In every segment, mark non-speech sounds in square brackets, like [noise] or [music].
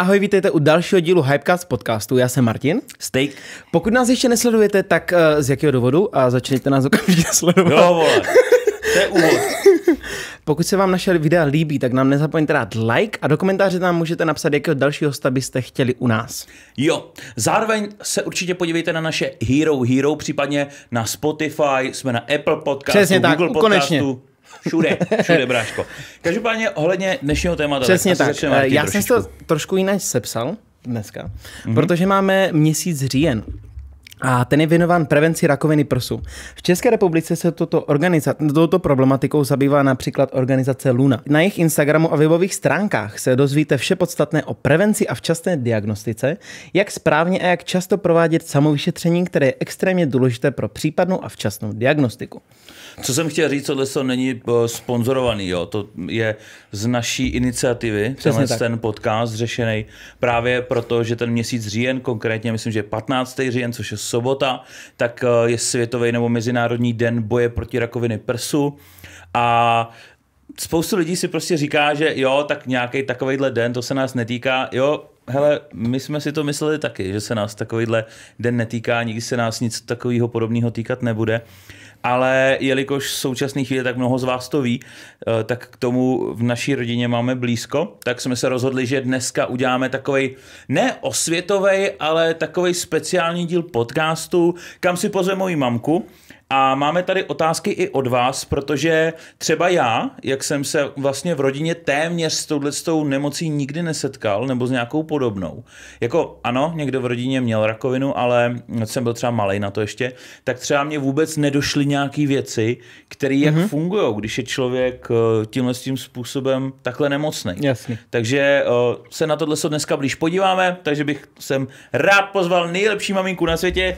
Ahoj, vítejte u dalšího dílu Hypecast podcastu. Já jsem Martin. Steak. Pokud nás ještě nesledujete, tak uh, z jakého důvodu? A začněte nás okamžitě [laughs] sledovat. Jo, vole. To je úvod. [laughs] Pokud se vám naše videa líbí, tak nám nezapomeňte dát like a do komentáře nám můžete napsat, jakého dalšího hosta byste chtěli u nás. Jo, zároveň se určitě podívejte na naše Hero Hero, případně na Spotify, jsme na Apple Podcastu, Přesně tak, Google Podcastu. Konečně. Všude, všude, bráško. Každopádně ohledně dnešního tématu. Přesně tak. Začneme, eh, Já jsem to trošku jinak sepsal dneska, mm-hmm. protože máme měsíc říjen. A ten je věnován prevenci rakoviny prsu. V České republice se toto organiza- touto problematikou zabývá například organizace Luna. Na jejich Instagramu a webových stránkách se dozvíte vše podstatné o prevenci a včasné diagnostice, jak správně a jak často provádět samovyšetření, které je extrémně důležité pro případnou a včasnou diagnostiku. Co jsem chtěl říct, tohle to není eh, sponzorovaný, jo. to je z naší iniciativy, Přesně tenhle tak. ten podcast řešený právě proto, že ten měsíc říjen, konkrétně myslím, že 15. říjen, což je sobota, tak eh, je světový nebo mezinárodní den boje proti rakoviny prsu a spoustu lidí si prostě říká, že jo, tak nějaký takovýhle den, to se nás netýká, jo, hele, my jsme si to mysleli taky, že se nás takovýhle den netýká, nikdy se nás nic takového podobného týkat nebude ale jelikož v současné chvíli tak mnoho z vás to ví, eh, tak k tomu v naší rodině máme blízko, tak jsme se rozhodli, že dneska uděláme takový ne osvětový, ale takový speciální díl podcastu, kam si pozve moji mamku, a máme tady otázky i od vás, protože třeba já, jak jsem se vlastně v rodině téměř s touhletou nemocí nikdy nesetkal, nebo s nějakou podobnou. Jako ano, někdo v rodině měl rakovinu, ale jsem byl třeba malý na to ještě, tak třeba mě vůbec nedošly nějaké věci, které jak mm-hmm. fungují, když je člověk eh, tímhle tím způsobem takhle nemocný. Jasně. Takže eh, se na tohle se dneska blíž podíváme, takže bych jsem rád pozval nejlepší maminku na světě,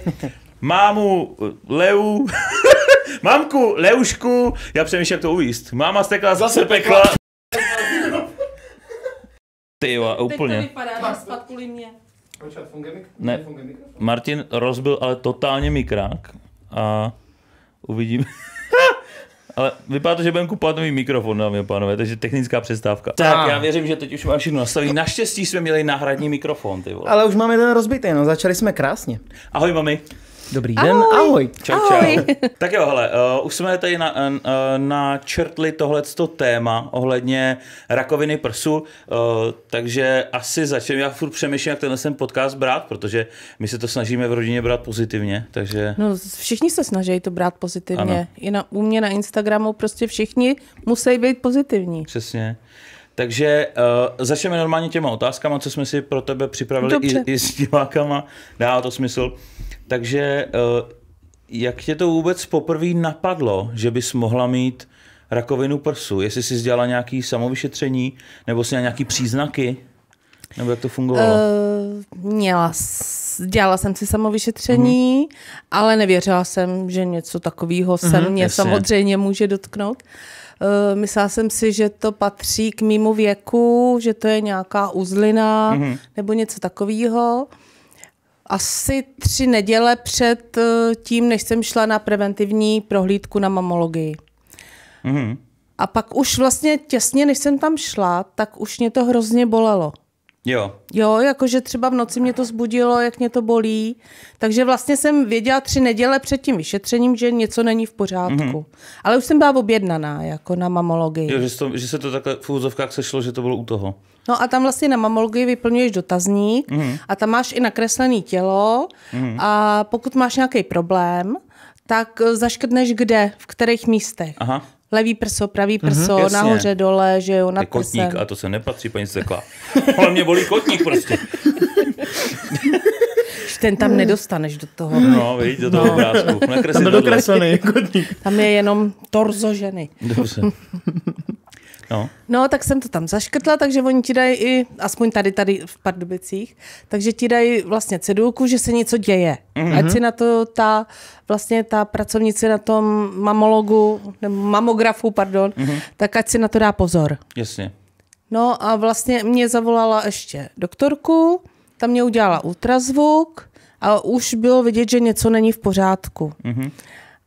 mámu eh, Leu, [laughs] mamku Leušku, já přemýšlím, jak to uvíst. Máma stekla, zase pekla. [laughs] Ty jo, úplně. Ne, Martin rozbil ale totálně mikrák a uvidíme. [laughs] Ale vypadá to, že budeme kupovat nový mikrofon, dámy a pánové, takže technická přestávka. Tak, já věřím, že teď už mám všechno nastavený. Naštěstí jsme měli náhradní mikrofon, ty vole. Ale už máme ten rozbitý, no, začali jsme krásně. Ahoj, mami. Dobrý den, ahoj. Čau, čau. Ahoj. [laughs] Tak jo, hele, uh, už jsme tady na, uh, načrtli tohleto téma ohledně rakoviny prsu, uh, takže asi začneme. Já furt přemýšlím, jak tenhle sem podcast brát, protože my se to snažíme v rodině brát pozitivně, takže... No, všichni se snaží to brát pozitivně. Ano. I na, u mě na Instagramu prostě všichni musí být pozitivní. Přesně. Takže uh, začneme normálně těma otázkama, co jsme si pro tebe připravili i, i s divákama. Dá to smysl. Takže uh, jak tě to vůbec poprvé napadlo, že bys mohla mít rakovinu prsu? Jestli jsi dělala nějaké samovyšetření, nebo jsi měla nějaké příznaky? Nebo jak to fungovalo? Uh, měla, dělala jsem si samovyšetření, uh-huh. ale nevěřila jsem, že něco takového se uh-huh, mě jasně. samozřejmě může dotknout. Uh, Eh, myslela jsem si, že to patří k mýmu věku, že to je nějaká uzlina mm-hmm. nebo něco takového. Asi tři neděle před eh, tím, než jsem šla na preventivní prohlídku na mamologii. Mm-hmm. A pak už vlastně těsně, než jsem tam šla, tak už mě to hrozně bolelo. Jo. Jo, jakože třeba v noci mě to zbudilo, jak mě to bolí. Takže vlastně jsem věděla tři neděle před tím vyšetřením, že něco není v pořádku. Mm-hmm. Ale už jsem byla objednaná jako na mamologii. Jo, že, to, že se to takhle v úzovkách sešlo, že to bylo u toho. No a tam vlastně na mamologii vyplňuješ dotazník mm-hmm. a tam máš i nakreslené tělo mm-hmm. a pokud máš nějaký problém, tak eh, zaškrtneš kde, v kterých místech. Aha. Levý prso, pravý mhm. prso, mm-hmm, nahoře, jasně. dole, že jo, nad Kotník, prsem. a to se nepatří, paní Sekla. Ale mě volí kotník prostě. Ten tam nedostaneš do toho. No, vidíš, do toho no. Tam byl dokreslený [laughs] kotník. Tam je jenom torzo ženy. Dobře. [laughs] No. no, tak jsem to tam zaškrtla, takže oni ti dají i, aspoň tady, tady v Pardubicích, takže ti dají vlastně cedulku, že se něco děje. Mm-hmm. Ať si na to ta, vlastně ta pracovnice na tom mamologu, nebo mamografu, pardon, mm-hmm. tak ať si na to dá pozor. Jasně. No a vlastně mě zavolala ještě doktorku, tam mě udělala ultrazvuk a už bylo vidět, že něco není v pořádku. Mm-hmm.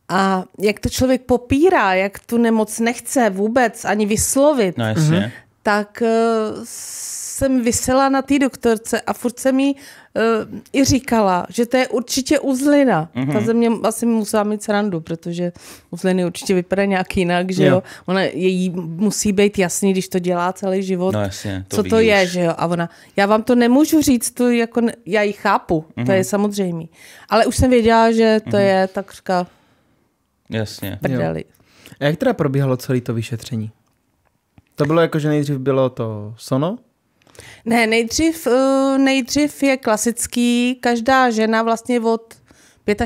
A jak to člověk popírá, jak tu nemoc nechce vůbec ani vyslovit, no, jasně. Mhm. tak uh, jsem vysela na té doktorce a furt jsem jí uh, i říkala, že to je určitě uzlina. Mm-hmm. Ta země asi musela mít srandu, protože uzliny určitě vypadají nějak jinak, že jo. jo? Ona, její musí být jasný, když to dělá celý život, no, jasně, to co to je, že jo. A ona, já vám to nemůžu říct, to jako, já ji chápu, mm-hmm. to mhm. je samozřejmé. Ale už jsem věděla, že to mm-hmm. je takřka Jasně. Prdeli. A jak teda probíhalo celé to vyšetření? To bylo jako, že nejdřív bylo to sono? Ne, nejdřív, eh, nejdřív je klasický, každá žena vlastně od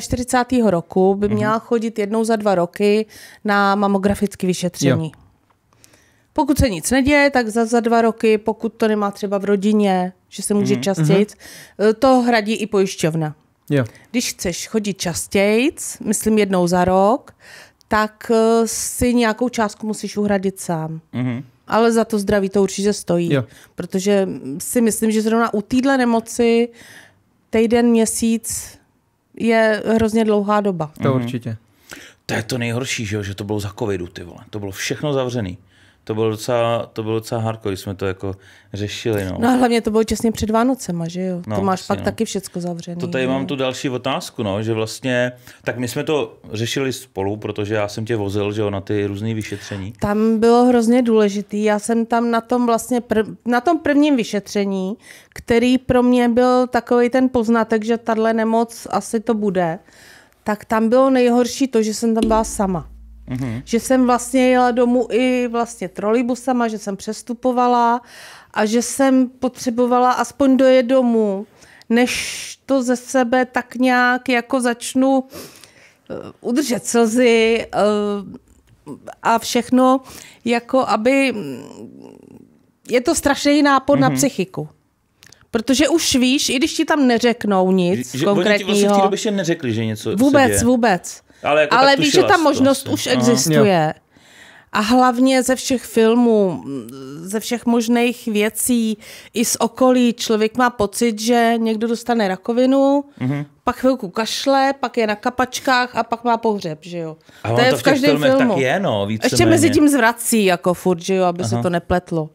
45. roku by mhm. měla chodit jednou za dva roky na mamografické vyšetření. Jo. Pokud se nic neděje, tak za, za dva roky, pokud to nemá třeba v rodině, že se může mm-hmm. to hradí i pojišťovna. Jo. Když chceš chodit častěji, myslím jednou za rok, tak eh, si nějakou částku musíš uhradit sám. Mm-hmm. Ale za to zdraví to určitě stojí. Jo. Protože si myslím, že zrovna u téhle nemoci týden, měsíc je hrozně dlouhá doba. To mm-hmm. určitě. To je to nejhorší, že, jo? že to bylo za covidu, ty vole. To bylo všechno zavřený to bylo docela, to bylo docela hardko, když jsme to jako řešili. No. no a hlavně to bylo těsně před Vánocema, že jo? No, to máš pak no. taky všecko zavřené. To tady mám tu další otázku, no, že vlastně, tak my jsme to řešili spolu, protože já jsem tě vozil, že jo, na ty různé vyšetření. Tam bylo hrozně důležitý, já jsem tam na tom vlastně, pr- na tom prvním vyšetření, který pro mě byl takový ten poznatek, že tahle nemoc asi to bude, tak tam bylo nejhorší to, že jsem tam byla sama. Mm-hmm. Že jsem vlastně jela domů i vlastně trolejbusama, že jsem přestupovala a že jsem potřebovala aspoň dojet domů, než to ze sebe tak nějak jako začnu eh, udržet slzy eh, a všechno, jako aby... Mm, je to strašný nápor mm-hmm. na mhm. psychiku. Protože už víš, i když ti tam neřeknou nic že, že konkrétního. Oni ti vlastně v té době ještě neřekli, že něco Vůbec, vůbec. Ale, jako ale víš, že ta možnost to, prostě. už existuje. A hlavně ze všech filmů, ze všech možných věcí, i z okolí, člověk má pocit, že někdo dostane rakovinu, mm-hmm. pak chvilku kašle, pak je na kapačkách a pak má pohřeb, že jo. A to je to v, každém filmu. Tak je, no, Ještě méně. mezi tím zvrací, jako furt, že jo, aby Aha. se to nepletlo.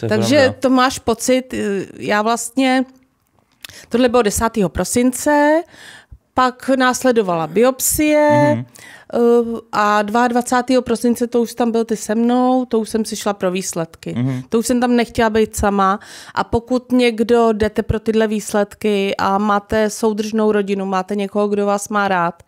To Takže pravda. to máš pocit, já vlastně, tohle bylo 10. prosince, pak následovala biopsie mm-hmm. a 22. prosince to už tam byl ty se mnou, to už jsem si šla pro výsledky. Mm-hmm. To už jsem tam nechtěla být sama a pokud někdo jdete pro tyhle výsledky a máte soudržnou rodinu, máte někoho, kdo vás má rád,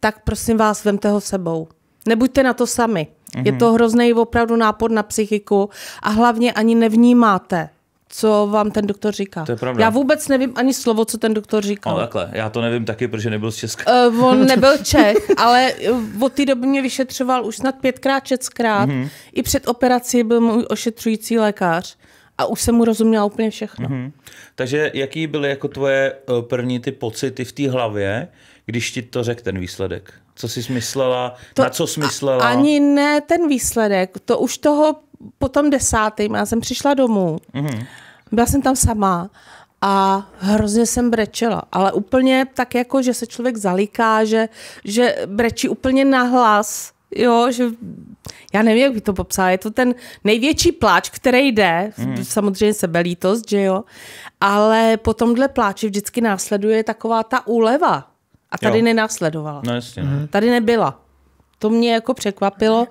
tak prosím vás, vemte ho sebou. Nebuďte na to sami. Mm-hmm. Je mhm. to hrozný opravdu nápor na psychiku a hlavně ani nevnímáte, co vám ten doktor říká. To je pravda. Já vůbec nevím ani slovo, co ten doktor říkal. No takhle, já to nevím taky, protože nebyl z Česka. Uh, on [laughs] nebyl Čech, ale eh, od té doby mě vyšetřoval už snad pětkrát, šestkrát. Mm-hmm. I před operací byl můj ošetřující lékař a už jsem mu rozuměla úplně všechno. Mm-hmm. Takže jaký byly jako tvoje eh, první ty pocity v té hlavě, když ti to řekl ten výsledek? Co jsi myslela, to, na co smyslela? Ani ne ten výsledek, to už toho po tom desátém, já jsem přišla domů, mm-hmm. byla jsem tam sama a hrozně jsem brečela, ale úplně tak jako, že se člověk zaliká, že, že brečí úplně nahlas, jo, že já nevím, jak by to popsala, je to ten největší pláč, který jde, mm. samozřejmě sebelítost, že jo, ale po tomhle pláči vždycky následuje taková ta úleva a tady jo. nenásledovala. No jasně. Mm. Tady nebyla. To mě jako překvapilo,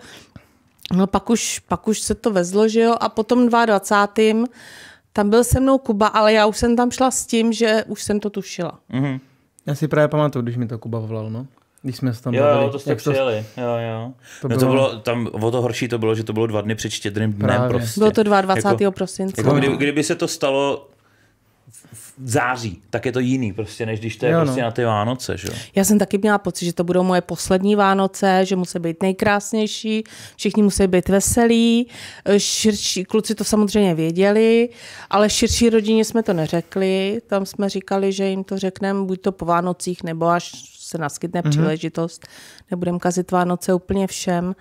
No pak už, pak už se to vezlo, že jo, a potom 22. tam byl se mnou Kuba, ale já už jsem tam šla s tím, že už jsem to tušila. Mm-hmm. Já si právě pamatuju, když mi to Kuba volal, no. Když jsme se tam jo, bavili. Jo, to jste přijeli. To... Jo, jo. To, no to bylo, tam o to horší to bylo, že to bylo dva dny před štědrým dnem prostě. Bylo to 22. Jako, prosince. Jako kdyby se to stalo v září, tak je to jiný prostě, než když to je jo, no. prostě na ty Vánoce. Že? Já jsem taky měla pocit, že to budou moje poslední Vánoce, že musí být nejkrásnější, všichni musí být veselí, širší, kluci to samozřejmě věděli, ale širší rodině jsme to neřekli, tam jsme říkali, že jim to řekneme buď to po Vánocích, nebo až se naskytne mm-hmm. příležitost, nebudem kazit Vánoce úplně všem.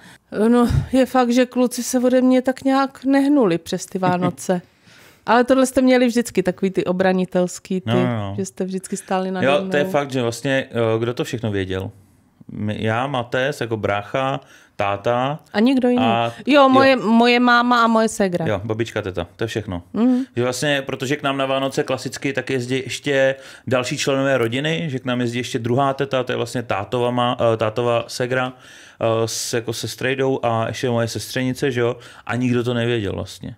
No, je fakt, že kluci se ode mě tak nějak nehnuli přes ty Vánoce. [laughs] Ale tohle jste měli vždycky, takový ty obranitelský, ty, no, no, no. že jste vždycky stáli na Jo, to je fakt, že vlastně, eh, kdo to všechno věděl? Já, Mates, jako brácha, táta. A nikdo jiný. A, jo, moje, jo, moje máma a moje segra. Jo, babička, teta, to je všechno. Mm. Že vlastně, protože k nám na Vánoce klasicky tak jezdí ještě další členové rodiny, že k nám jezdí ještě druhá teta, to je vlastně tátova, má, eh, tátova segra eh, s, jako se strejdou a ještě moje sestřenice, že jo, a nikdo to nevěděl vlastně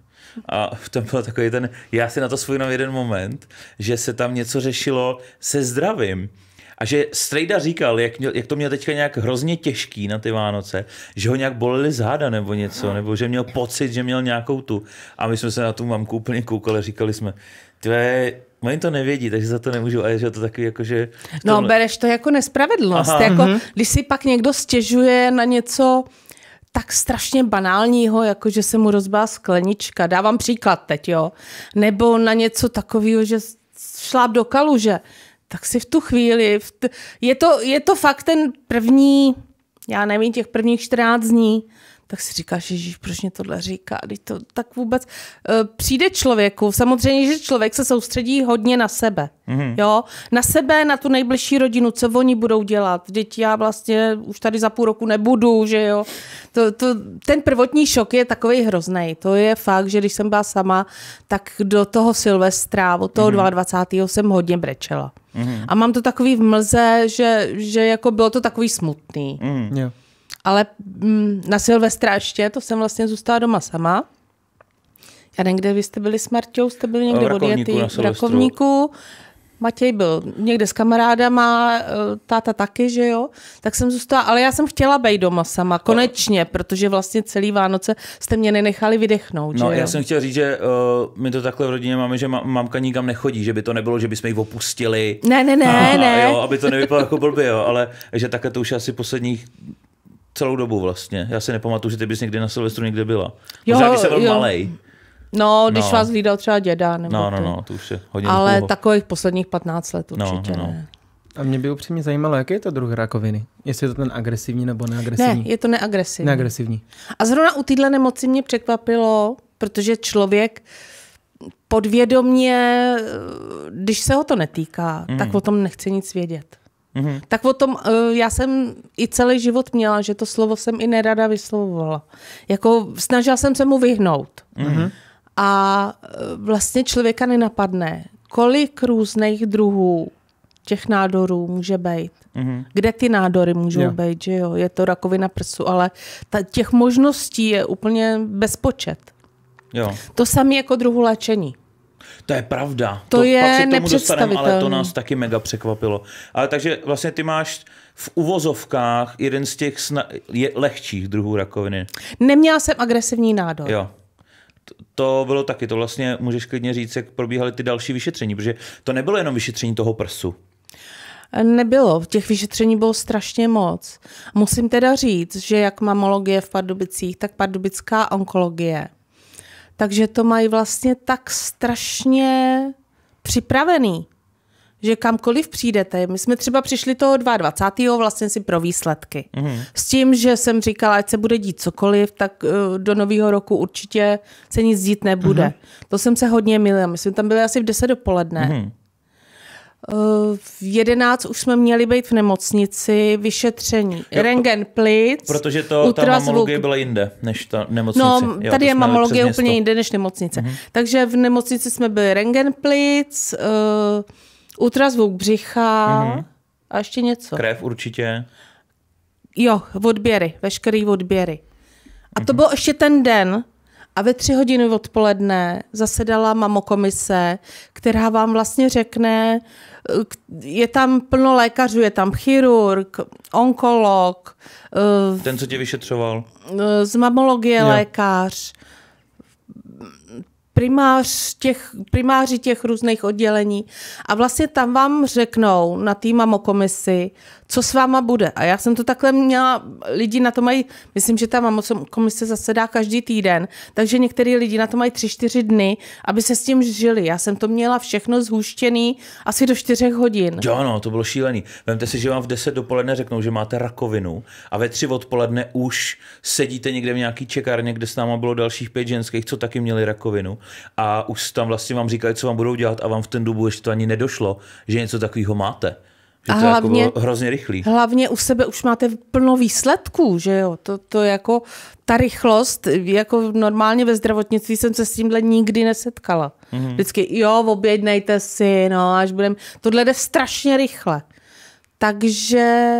a tam byl takový ten, já si na to svojím jeden moment, že se tam něco řešilo se zdravím. A že Strejda říkal, jak, měl, jak to měl teďka nějak hrozně těžký na ty Vánoce, že ho nějak boleli záda nebo něco, nebo že měl pocit, že měl nějakou tu. A my jsme se na tu mamku úplně koukali, říkali jsme, tvé, Oni to nevědí, takže za to nemůžu. A je že to takový jako, že... Tomhle... No, bereš to jako nespravedlnost. Aha, jako, uh-huh. Když si pak někdo stěžuje na něco, tak strašně banálního, jako že se mu rozbá sklenička, dávám příklad teď, jo, nebo na něco takového, že šláp do kaluže, tak si v tu chvíli, v t... je, to, je to fakt ten první, já nevím, těch prvních 14 dní, tak si říkáš, Ježíš, proč mě tohle říká? Když to tak vůbec eh, přijde člověku. Samozřejmě, že člověk se soustředí hodně na sebe. Mm-hmm. Jo? Na sebe, na tu nejbližší rodinu, co oni budou dělat. Teď já vlastně už tady za půl roku nebudu, že jo. To, to, ten prvotní šok je takový hrozný. To je fakt, že když jsem byla sama, tak do toho Silvestra, od toho mm-hmm. 22. jsem hodně brečela. Mm-hmm. A mám to takový v mlze, že, že jako bylo to takový smutný. Mm-hmm. Yeah. Ale mm, na Silvestra ještě, to jsem vlastně zůstala doma sama. Já nevím, kde vy jste byli s Marťou, jste byli někde odjetý v Rakovníku. Matěj byl někde s kamarádama, eh, táta taky, že jo, tak jsem zůstala, ale já jsem chtěla být doma sama, konečně, protože vlastně celý Vánoce jste mě nenechali vydechnout, No, já jo? jsem chtěl říct, že uh, my to takhle v rodině máme, že ma- mamka nikam nechodí, že by to nebylo, že bychom ji opustili. Ne, ne, ne, a, ne. Jo, aby to nevypadalo jako blbě, jo, ale že takhle to už asi posledních celou dobu vlastně. Já si nepamatuju, že ty bys někdy na Silvestru někde byla. Jo, Možná, když jsem byl malej. No, když no. vás hlídal třeba děda. Nebo no, no, no, to už je hodně Ale dlouho. takových posledních 15 let no, určitě no, no. ne. A mě by upřímně zajímalo, jaký je to druh rakoviny. Jestli je to ten agresivní nebo neagresivní. Ne, je to neagresivní. Neagresivní. A zrovna u téhle nemoci mě překvapilo, protože člověk podvědomně, když se ho to netýká, mm. tak hmm. o tom nechce nic vědět. Mm-hmm. Tak o tom eh, já jsem i celý život měla, že to slovo jsem i nerada vyslovovala. Jako snažila jsem se mu vyhnout. Mm-hmm. A eh, vlastně člověka nenapadne, kolik různých druhů těch nádorů může být. Mm-hmm. Kde ty nádory můžou jo. být, že jo? Je to rakovina prsu, ale ta, těch možností je úplně bezpočet. Jo. To samé jako druhu léčení. To je pravda. To, to je pak se k tomu dostaneme, ale to nás taky mega překvapilo. Ale takže vlastně ty máš v uvozovkách jeden z těch sna- je lehčích druhů rakoviny. Neměla jsem agresivní nádor. Jo to bylo taky, to vlastně můžeš klidně říct, jak probíhaly ty další vyšetření, protože to nebylo jenom vyšetření toho prsu. Nebylo, těch vyšetření bylo strašně moc. Musím teda říct, že jak mamologie v Pardubicích, tak pardubická onkologie takže to mají vlastně tak strašně připravený, že kamkoliv přijdete, my jsme třeba přišli toho 22. vlastně si pro výsledky. Mm. S tím, že jsem říkala, ať se bude dít cokoliv, tak eh, do nového roku určitě se nic dít nebude. Mm. To jsem se hodně milila. My jsme tam byli asi v 10 dopoledne. Mm. Eh, v 11 už jsme měli být v nemocnici, vyšetření, jo, rengen plic. Protože to, ta mamologie byla jinde než ta nemocnice. No, jo, tady je mamologie úplně jinde než nemocnice. Mm-hmm. Takže v nemocnici jsme byli rengen plic, uh, ultrazvuk břicha mm-hmm. a ještě něco. Krev určitě. Jo, odběry, veškerý odběry. A mm-hmm. to mhm. byl ještě ten den, a ve tři hodiny odpoledne zasedala mamokomise, která vám vlastně řekne, je tam plno lékařů, je tam chirurg, onkolog. Eh, Ten, co tě vyšetřoval? Eh, z mamologie jo. lékař. Primář těch, primáři těch různých oddělení. A vlastně tam vám řeknou na té mamokomisi, co s váma bude. A já jsem to takhle měla, lidi na to mají, myslím, že ta mamo komise zasedá každý týden, takže některý lidi na to mají tři, čtyři dny, aby se s tím žili. Já jsem to měla všechno zhuštěný asi do čtyřech hodin. Jo, no, to bylo šílený. Vemte si, že vám v deset dopoledne řeknou, že máte rakovinu a ve tři odpoledne už sedíte někde v nějaký čekárně, kde s náma bylo dalších pět ženských, co taky měli rakovinu a už tam vlastně vám říkali, co vám budou dělat a vám v ten dobu ještě to ani nedošlo, že něco takového máte. Že a to jako hlavně, jako hrozně rychlý. Hlavně u sebe už máte plno výsledků, že jo? To, to jako, ta rychlost, jako normálně ve zdravotnictví jsem se s tímhle nikdy nesetkala. Mm-hmm. Vždycky, jo, objednejte si, no, až budeme. tohle jde strašně rychle. Takže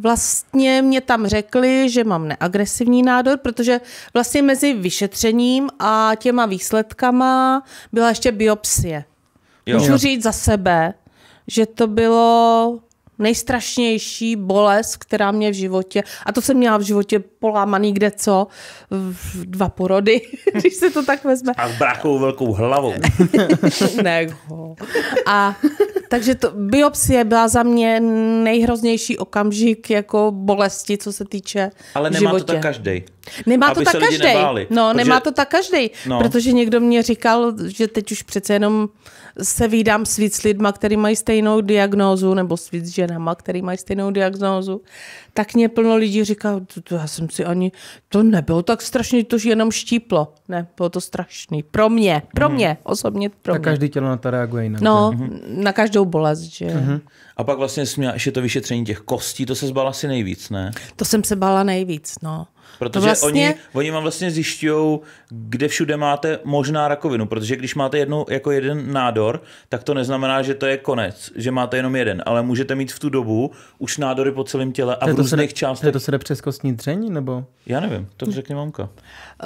vlastně mě tam řekli, že mám neagresivní nádor, protože vlastně mezi vyšetřením a těma výsledkama byla ještě biopsie. Jo. Můžu říct za sebe, že to bylo nejstrašnější bolest, která mě v životě, a to jsem měla v životě polámaný kde co, dva porody, [laughs] když se to tak vezme. A s brachou velkou hlavou. [laughs] ne, ho. A takže to, biopsie byla za mě nejhroznější okamžik jako bolesti, co se týče Ale nemá životě. to tak každý. Nemá to tak každý. No, protože... nemá to tak každý, no. protože někdo mě říkal, že teď už přece jenom se výdám s víc lidma, který mají stejnou diagnózu, nebo s víc ženama, který mají stejnou diagnózu, tak mě plno lidí říká, to, to já jsem si ani, to nebylo tak strašný, to jenom štíplo. Ne, bylo to strašný. Pro mě, pro mhm. mě, mm-hmm. osobně pro tak mě. každý tělo na to reaguje jinak. No, mm-hmm. na každou bolest, že. Mm-hmm. A pak vlastně jsme ještě to vyšetření těch kostí, to se zbala asi nejvíc, ne? To jsem se bala nejvíc, no. Protože vlastně... oni, oni vám vlastně zjišťují, kde všude máte možná rakovinu, protože když máte jednu, jako jeden nádor, tak to neznamená, že to je konec, že máte jenom jeden, ale můžete mít v tu dobu už nádory po celém těle a to v různých se, částech. To se jde přes kostní dření, nebo? Já nevím, to řekne mamka.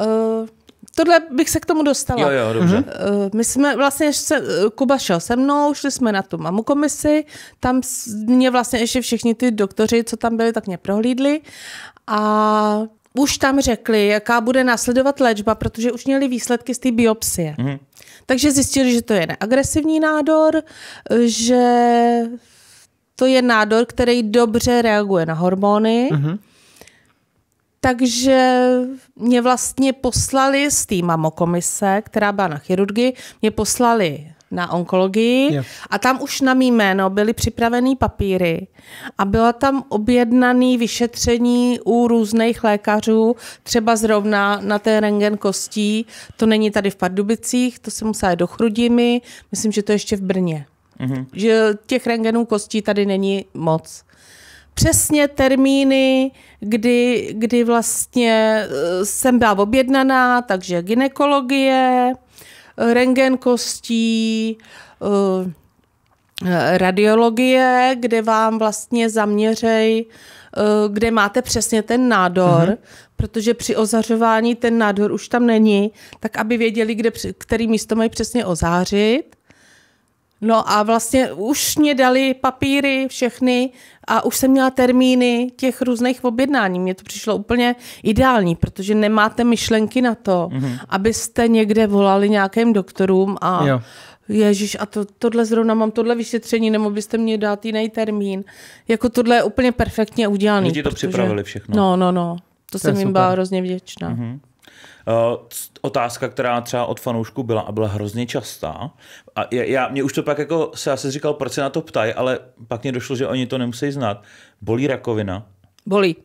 Uh... Tohle bych se k tomu dostala. Jo, jo, dobře. Uh, my jsme vlastně, se, eh, Kuba šel se mnou, šli jsme na tu mamu komisi, tam mě vlastně ještě všichni ty doktoři, co tam byli, tak mě prohlídli a už tam řekli, jaká bude následovat léčba, protože už měli výsledky z té biopsie. Mm. Takže zjistili, že to je neagresivní nádor, že to je nádor, který dobře reaguje na hormony. Mm. Takže mě vlastně poslali z té mamokomise, která byla na chirurgii, mě poslali na onkologii yes. a tam už na mý jméno byly připravený papíry a byla tam objednaný vyšetření u různých lékařů, třeba zrovna na té rengen kostí, to není tady v Pardubicích, to se musela do Chrudimi, myslím, že to ještě v Brně. Mm-hmm. Že těch rengenů kostí tady není moc přesně termíny, kdy, kdy vlastně eh, jsem byla objednaná, takže ginekologie, rengen kostí, eh, radiologie, kde vám vlastně zaměřej, eh, kde máte přesně ten nádor, mm-hmm. protože při ozařování ten nádor už tam není, tak aby věděli, kde, který místo mají přesně ozářit. No a vlastně už mě dali papíry všechny a už jsem měla termíny těch různých objednání. Mně to přišlo úplně ideální, protože nemáte myšlenky na to, mm-hmm. abyste někde volali nějakým doktorům a jo. Ježíš, a to, tohle zrovna mám tohle vyšetření, nebo byste mě dát jiný termín. Jako tohle je úplně perfektně udělané. Lidi to protože... připravili všechno. No, no, no. To, to jsem jim byla hrozně vděčná. Mm-hmm. Eh, otázka, která třeba od fanoušků byla a byla hrozně častá. A já, mě už to pak jako se asi říkal, proč se na to ptají, ale pak mě došlo, že oni to nemusí znát. Bolí rakovina? Bolí.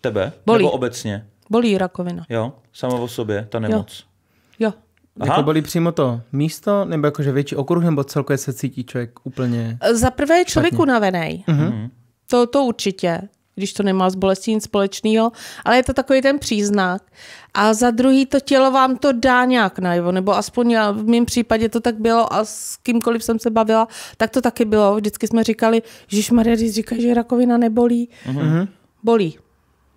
Tebe? Bolí. Nebo obecně? Bolí rakovina. Jo, sama o sobě, ta nemoc. Jo. jo. Jako Aha. Jako bolí přímo to místo, nebo jakože větší okruh, nebo celkově se cítí člověk úplně... Za prvé člověk špatně. unavený. Mm-hmm. To, to určitě když to nemá s bolestí nic společného, ale je to takový ten příznak. A za druhý to tělo vám to dá nějak najevo, nebo aspoň já, v mém případě to tak bylo a s kýmkoliv jsem se bavila, tak to taky bylo. Vždycky jsme říkali, že Maria, když říká, že rakovina nebolí, mm-hmm. bolí.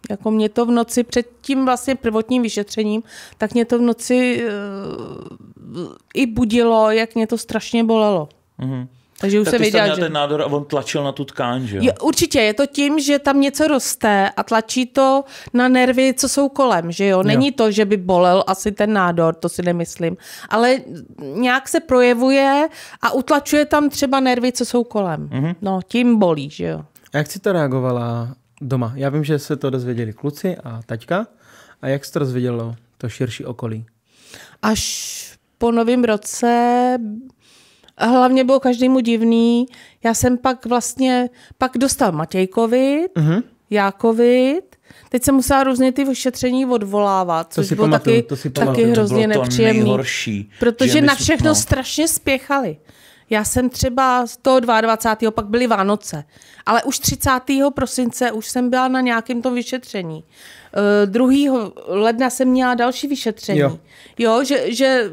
Jako mě to v noci před tím vlastně prvotním vyšetřením, tak mě to v noci uh, i budilo, jak mě to strašně bolelo. Mm-hmm. Takže už tak jsem věděla, měl že... ten nádor a on tlačil na tu tkáň, že jo? Určitě, je to tím, že tam něco roste a tlačí to na nervy, co jsou kolem, že jo? Není jo. to, že by bolel asi ten nádor, to si nemyslím, ale nějak se projevuje a utlačuje tam třeba nervy, co jsou kolem. Mhm. No, tím bolí, že jo? A jak jsi to reagovala doma? Já vím, že se to dozvěděli kluci a taťka. A jak se to dozvědělo to širší okolí? Až po novém roce hlavně bylo každému divný. Já jsem pak vlastně, pak dostal Matěj COVID, mm-hmm. já COVID, Teď jsem musela různě ty ošetření odvolávat, což to si bylo pamatuju, taky, to si pamatuju, taky hrozně to bylo nepříjemný. nejhorší, protože na všechno no. strašně spěchali. Já jsem třeba z toho 22. pak byly Vánoce, ale už 30. prosince už jsem byla na nějakém tom vyšetření. 2. Eh, ledna jsem měla další vyšetření. Jo, jo že, že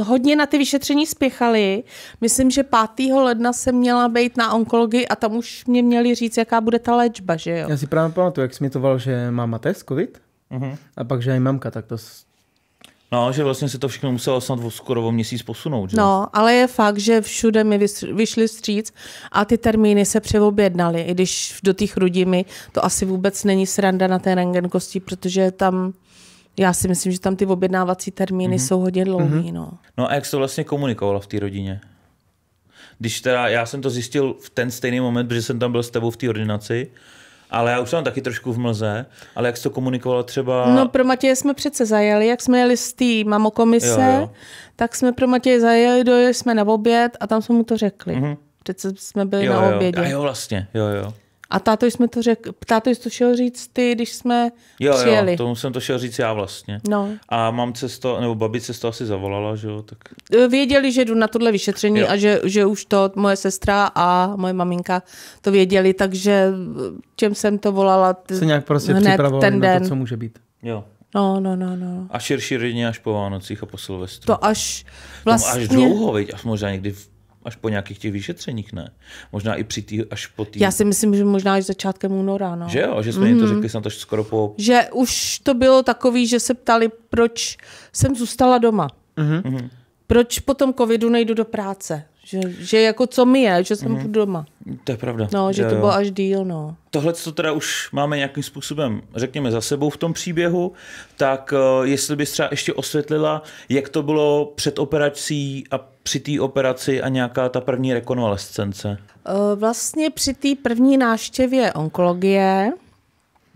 hodně na ty vyšetření spěchali. Myslím, že 5. ledna jsem měla být na onkologii a tam už mě měli říct, jaká bude ta léčba, že jo? Já si právě pamatuju, jak jsi mi to val, že máma test COVID? Uh-huh. A pak, že i mamka, tak to No, že vlastně se to všechno muselo snad skoro o měsíc posunout. Že? No, ale je fakt, že všude mi vyšli stříc a ty termíny se převobjednaly, i když do těch mi to asi vůbec není sranda na té rengen kosti, protože tam já si myslím, že tam ty objednávací termíny mm-hmm. jsou hodně dlouhé. Mm-hmm. No. no a jak to vlastně komunikovala v té rodině? Když teda, já jsem to zjistil v ten stejný moment, protože jsem tam byl s tebou v té ordinaci, ale já už jsem taky trošku v mlze, ale jak jsi to komunikovala třeba... No pro Matěje jsme přece zajeli, jak jsme jeli z té mamokomise, jo, jo. tak jsme pro Matěje zajeli, dojeli jsme na oběd a tam jsme mu to řekli. Mm-hmm. Přece jsme byli jo, na obědě. Jo, a jo, vlastně, jo, jo. A táto jsme to řekl, táto jsi to šel říct ty, když jsme jo, přijeli. Jo, tomu jsem to šel říct já vlastně. No. A mám cesto, nebo babi cesto asi zavolala, že jo? Tak... E, věděli, že jdu na tohle vyšetření jo. a že, že už to moje sestra a moje maminka to věděli, takže čem jsem to volala t- Se nějak prostě hned ten den. na to, co může být. Jo. No, no, no, no. A širší rodině až po Vánocích a po Silvestru. To až vlastně... Tam až dlouho, viď? Až možná někdy v až po nějakých těch vyšetřeních, ne? Možná i při tý, až po tý... Já si myslím, že možná až začátkem února, no. Že jo, že jsme mm-hmm. jim to mhm. řekli snad až skoro po... Že už to bylo takový, že se ptali, proč jsem zůstala doma. Mm-hmm. Proč po tom covidu nejdu do práce? Že, že jako co mi je, že jsem mm doma. To je pravda. No, že jo, to bylo jo. až díl, no. Tohle, co teda už máme nějakým způsobem, řekněme, za sebou v tom příběhu, tak uh, jestli bys třeba ještě osvětlila, jak to bylo před operací a při té operaci a nějaká ta první rekonvalescence? Uh, vlastně při té první náštěvě onkologie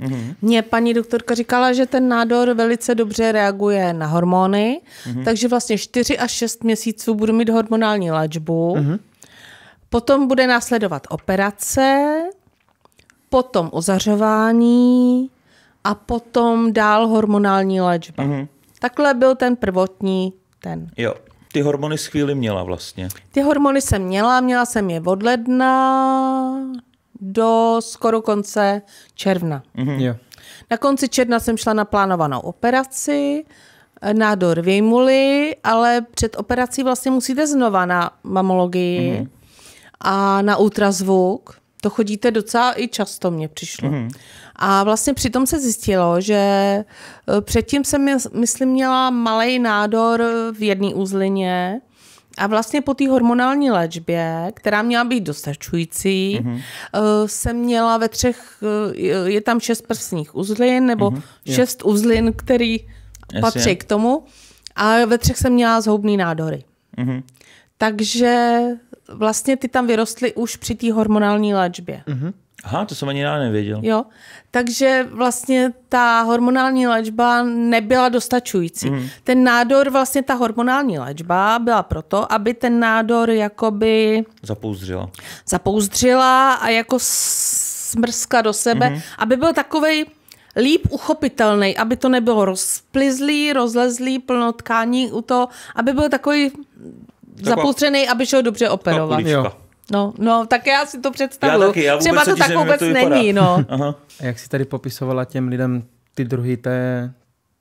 Mm-hmm. Mě paní doktorka říkala, že ten nádor velice dobře reaguje na hormony, mm-hmm. takže vlastně 4 až 6 měsíců budu mít hormonální léčbu. Mm-hmm. Potom bude následovat operace, potom ozařování a potom dál hormonální léčba. Mm-hmm. Takhle byl ten prvotní ten. Jo, ty hormony z chvíli měla vlastně. Ty hormony jsem měla, měla jsem je od ledna do skoro konce června. Mm-hmm. Jo. Na konci června jsem šla na plánovanou operaci, nádor vyjmuli, ale před operací vlastně musíte znova na mamologii mm-hmm. a na ultrazvuk. To chodíte docela i často, mě přišlo. Mm-hmm. A vlastně přitom se zjistilo, že eh, předtím jsem, myslím, měla malý nádor v jedné úzlině, a vlastně po té hormonální léčbě, která měla být dostačující, mm-hmm. jsem eh, měla ve třech, eh, je tam šest prsních uzlin, nebo mm-hmm. šest yeah. uzlin, který yes, patří yeah. k tomu. A ve třech jsem měla zhoubný nádory. Mm-hmm. Takže vlastně ty tam vyrostly už při té hormonální léčbě. Mm-hmm. Aha, to jsem ani já nevěděl. Jo, takže vlastně ta hormonální léčba nebyla dostačující. Mm. Ten nádor, vlastně ta hormonální léčba byla proto, aby ten nádor jakoby... Zapouzdřila. Zapouzdřila a jako smrskla do sebe, mm. aby byl takovej líp uchopitelný, aby to nebylo rozplizlý, rozlezlý, plno tkání u toho, aby byl takový zapouzdřený, aby šel dobře operovat. Jo. No, no, tak já si to představuju. Já taky, já Třeba to tak vůbec není, no. [laughs] Aha. A jak jsi tady popisovala těm lidem ty druhy té,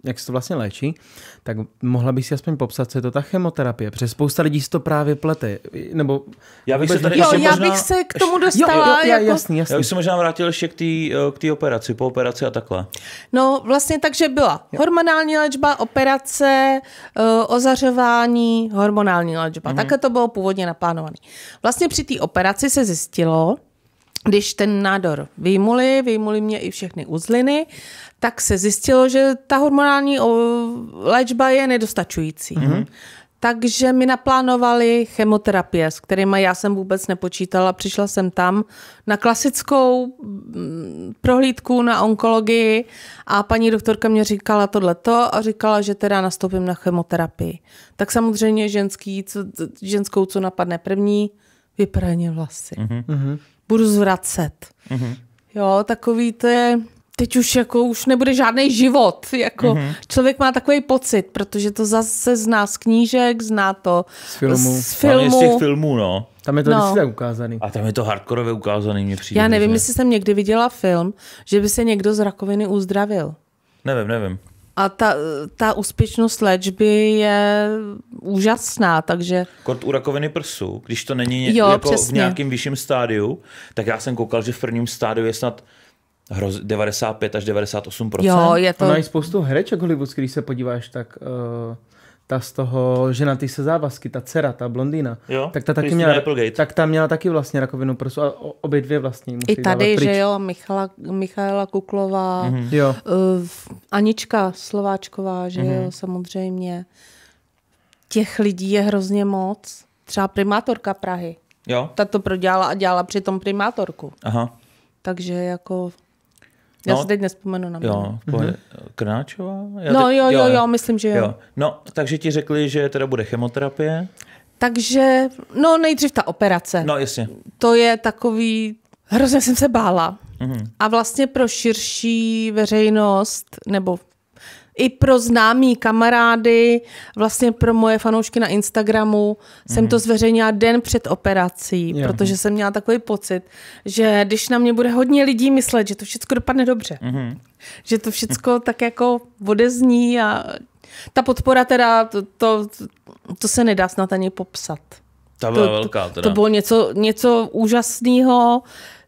jak se to vlastně léčí, tak mohla bych si aspoň popsat, co je to ta chemoterapie, protože spousta lidí si to právě plete, nebo... Já bych se tady jo, já možná... se k tomu dostala. Jo, jo, jo, jako... jasný, jasný. Já bych se možná vrátil ještě k té eh, operaci, po operaci a takhle. No vlastně takže byla jo. hormonální léčba, operace, eh, ozařování, hormonální léčba. Mhm. Takhle to bylo původně naplánované. Vlastně při té operaci se zjistilo, když ten nádor vyjmuli, vyjmuli mě i všechny uzliny, tak se zjistilo, že ta hormonální léčba je nedostačující. Mm-hmm. Takže mi naplánovali chemoterapie, s kterými já jsem vůbec nepočítala. Přišla jsem tam na klasickou prohlídku na onkologii a paní doktorka mě říkala tohleto a říkala, že teda nastoupím na chemoterapii. Tak samozřejmě ženský, co, ženskou, co napadne první, vypraně vlasy. Mm-hmm budu zvracet. Mm-hmm. Jo, takový to je, teď už jako už nebude žádný život. Jako mm-hmm. člověk má takový pocit, protože to zase zná z knížek, zná to z filmu, Z, filmu. z těch filmů, no. Tam je to no. tak ukázaný. A tam je to hardkorově ukázaný, mě přijde. Já nevím, že... jestli jsem někdy viděla film, že by se někdo z rakoviny uzdravil. Nevím, nevím. A ta, ta úspěšnost léčby je úžasná, takže... Kort u rakoviny prsu, když to není ně, jo, jako přesně. v nějakém vyšším stádiu, tak já jsem koukal, že v prvním stádiu je snad 95 až 98 Jo, je to... Ona je spoustu hereček hollywoodských, když se podíváš, tak... Uh ta z toho žena ty se závazky, ta dcera, ta blondýna, jo, tak ta taky měla, tak ta měla taky vlastně rakovinu prsu a obě dvě vlastně musí I tady, že jo, Michala, Michaela Kuklová, mm-hmm. jo. Uh, Anička Slováčková, že mm-hmm. jo, mhm. samozřejmě. Těch lidí je hrozně moc. Třeba primátorka Prahy. Jo. Ta to prodělala a dělala přitom primátorku. Aha. Takže jako já no, si teď nespomenu na mě. Jo, mm-hmm. Krnáčová? Já no teď, jo, jo, jo, myslím, že jo. jo. No, takže ti řekli, že teda bude chemoterapie. Takže, no nejdřív ta operace. No jasně. To je takový, hrozně jsem se bála. Mm-hmm. A vlastně pro širší veřejnost, nebo i pro známí kamarády, vlastně pro moje fanoušky na Instagramu mm-hmm. jsem to mhm. zveřejnila den před operací, yeah. protože jsem měla takový pocit, že když na mě bude hodně lidí myslet, že to všechno dopadne dobře, mm-hmm. že to všechno tak jako odezní a ta podpora teda, to, to, to se nedá snad ani popsat. Ta byla to, velká teda. To bylo něco, něco úžasného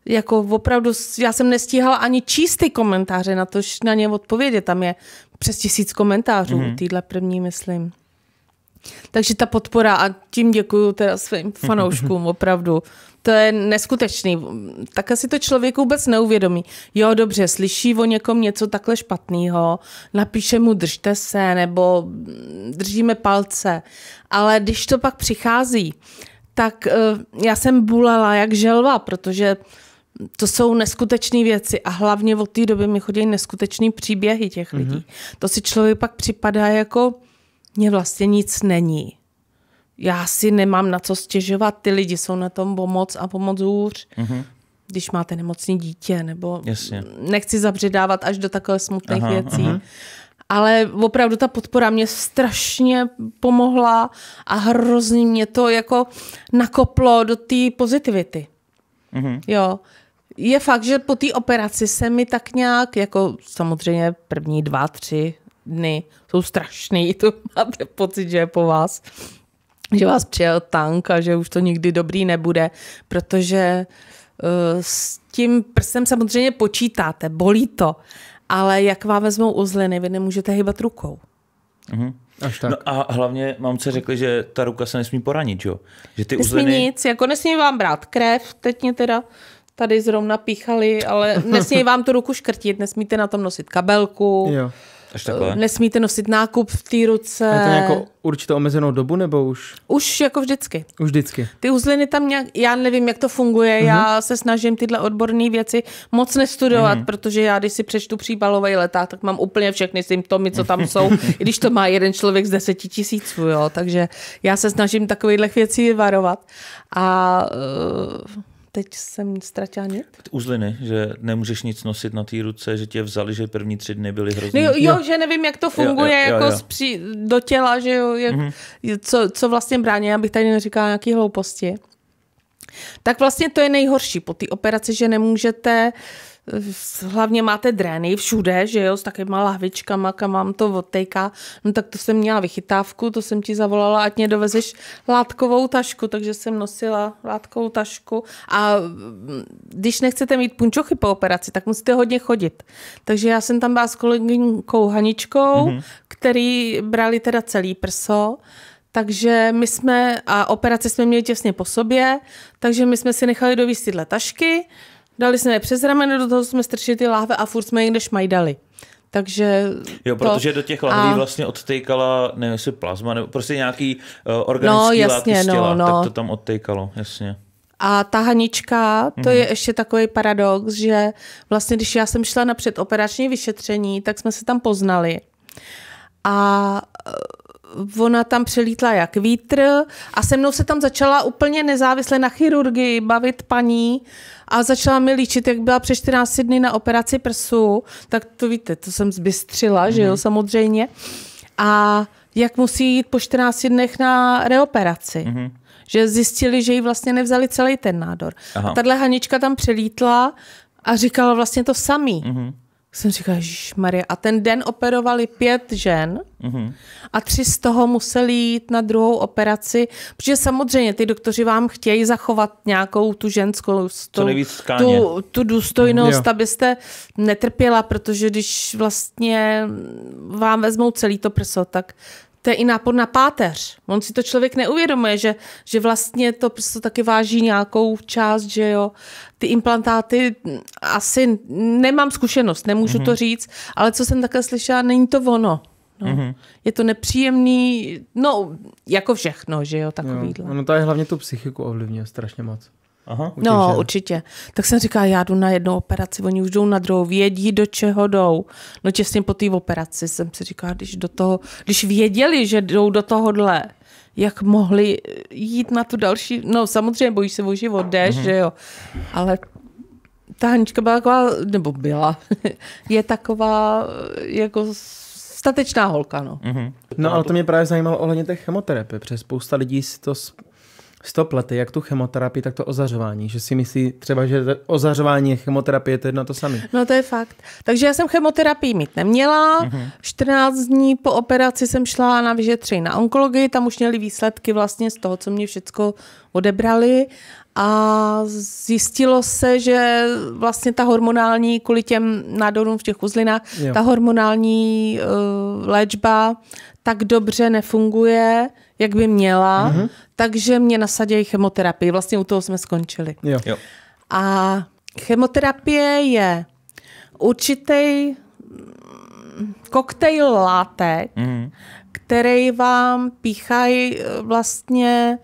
jako opravdu, já jsem nestíhala ani číst ty komentáře, na to, na ně odpovědět. Tam je přes tisíc komentářů, mm-hmm. týhle první, myslím. Takže ta podpora a tím děkuju teda svým mhm. fanouškům, opravdu. To je neskutečný. Tak asi to člověk vůbec neuvědomí. Jo, dobře, slyší o někom něco takhle špatného, napíše mu držte se, nebo držíme palce. Ale když to pak přichází, tak eh, já jsem bulela jak želva, protože to jsou neskutečné věci a hlavně od té doby mi chodí neskutečný příběhy těch mhm. lidí. Mm-hmm. To si člověk pak připadá jako, mně vlastně nic není. Já si nemám na co stěžovat, ty lidi jsou na tom pomoc a pomoc hůř. Mm-hmm. Když máte nemocný dítě, nebo Jasně. nechci zabředávat až do takových smutných aha, věcí. Aha. Ale opravdu ta podpora mě strašně pomohla a hrozně mě to jako nakoplo do té pozitivity. Mm-hmm. Jo. Je fakt, že po té operaci se mi tak nějak, jako samozřejmě první dva, tři dny jsou strašný, [laughs] to máte pocit, že je po vás že vás přijel tank a že už to nikdy dobrý nebude, protože uh, s tím prstem samozřejmě počítáte, bolí to, ale jak vám vezmou uzliny, vy nemůžete hýbat rukou. Mm-hmm. Až tak. No a hlavně mamce řekli, že ta ruka se nesmí poranit, jo? Že ty nesmí uzliny... nic, jako nesmí vám brát krev, teď mě teda tady zrovna píchali, ale [laughs] nesmí vám tu ruku škrtit, nesmíte na tom nosit kabelku. Jo. Nesmíte nosit nákup v té ruce. A to nějakou určitou omezenou dobu nebo už? Už jako vždycky. Už vždycky. Ty uzliny tam nějak, já nevím, jak to funguje, uh-huh. já mhm. se snažím tyhle odborné věci moc nestudovat, uh-huh. protože já, když si přečtu příbalové letá, tak mám úplně všechny symptomy, co tam jsou, [laughs] i když to má jeden člověk z deseti tisíců, jo, takže já se snažím takových věcí vyvarovat. A uh, teď jsem ztratila nit? Uzliny, že nemůžeš nic nosit na té ruce, že tě vzali, že první tři dny byly no hrozný. No jo, jo, jo, že nevím, jak to funguje jo, jo, jo, jako jo. Zpří, do těla, že jo, jak, mm-hmm. co, co vlastně brání, abych tady neříkala nějaké hlouposti. Tak vlastně to je nejhorší po té operaci, že nemůžete uh, Eh, hlavně máte drény všude, že jo, s takovýma lahvičkama, kam vám to odtejká, no tak to jsem měla vychytávku, to jsem ti zavolala, ať mě dovezeš látkovou tašku, takže jsem nosila látkovou tašku a mm, když nechcete mít punčochy po operaci, tak musíte hodně chodit. Takže já jsem tam byla s kolegynkou Haničkou, mm-hmm. který brali teda celý prso, takže my jsme, a operace jsme měli těsně po sobě, takže my jsme si nechali dovíst tyhle tašky, Dali jsme je přes rameno, do toho jsme strčili ty láhve a furt jsme je kde šmajdali. Takže Jo, to... protože do těch lahví a... vlastně odtejkala, nevím jestli plazma, nebo prostě nějaký uh, organický no, jasně, látky no, těla, no. tak to tam odtejkalo, jasně. A ta Hanička, to mm je mhm. ještě takový paradox, že vlastně když já jsem šla na předoperační vyšetření, tak jsme se tam poznali. A eh, ona tam přelítla jak vítr a se mnou se tam začala úplně nezávisle na chirurgii bavit paní a začala mi líčit, jak byla přes 14 dny na operaci prsu, tak to víte, to jsem zbystřila, mm-hmm. že jo, mhm. samozřejmě. A jak musí jít po 14 dnech na reoperaci. Mm-hmm. Že zjistili, že jí vlastně nevzali celý ten nádor. tahle Hanička tam přelítla a říkala vlastně to samý. Mm-hmm. Jsem říkala, Maria. A ten den operovali pět žen mm-hmm. a tři z toho museli jít na druhou operaci, protože samozřejmě ty doktoři vám chtějí zachovat nějakou tu ženskou, tu, tu, tu důstojnost, mm, abyste netrpěla, protože když vlastně vám vezmou celý to prso, tak to je i nápor na páteř. On si to člověk neuvědomuje, že, že vlastně to prostě taky váží nějakou část, že jo. Ty implantáty mm, asi nemám zkušenost, nemůžu mm-hmm. to mhm. říct, ale co jsem takhle slyšela, není to ono. No. Mm-hmm. Je to nepříjemný, no jako všechno, že jo, takovýhle. Jo. No to je hlavně tu psychiku ovlivňuje strašně moc. Aha, no, určitě. No, určitě. Tak jsem říkal, já jdu na jednu operaci, oni už jdou na druhou, vědí, do čeho jdou. No těsně po té operaci jsem si říkal, když, do toho, když věděli, že jdou do tohohle, jak mohli jít na tu další, no samozřejmě bojíš se o život, jdeš, mhm. že jo, ale ta Hanička byla taková, nebo byla, [laughs] je taková jako statečná holka, no. Mm-hmm. No ale to mě právě zajímalo ohledně té chemoterapie, protože spousta lidí si to stop lety, jak tu chemoterapii, tak to ozařování. Že si myslí třeba, že ozařování a chemoterapie je to jedno to samé. No to je fakt. Takže já jsem chemoterapii mít neměla. Mm-hmm. 14 dní po operaci jsem šla na vyšetření na onkologii, tam už měli výsledky vlastně z toho, co mě všecko odebrali a zjistilo se, že vlastně ta hormonální, kvůli těm nádorům v těch uzlinách, jo. ta hormonální uh, léčba tak dobře nefunguje, jak by měla, mm-hmm. takže mě nasadějí chemoterapii. Vlastně u toho jsme skončili. Jo. Jo. A chemoterapie je určitý mm, koktejl látek, mm-hmm. který vám píchají eh, vlastně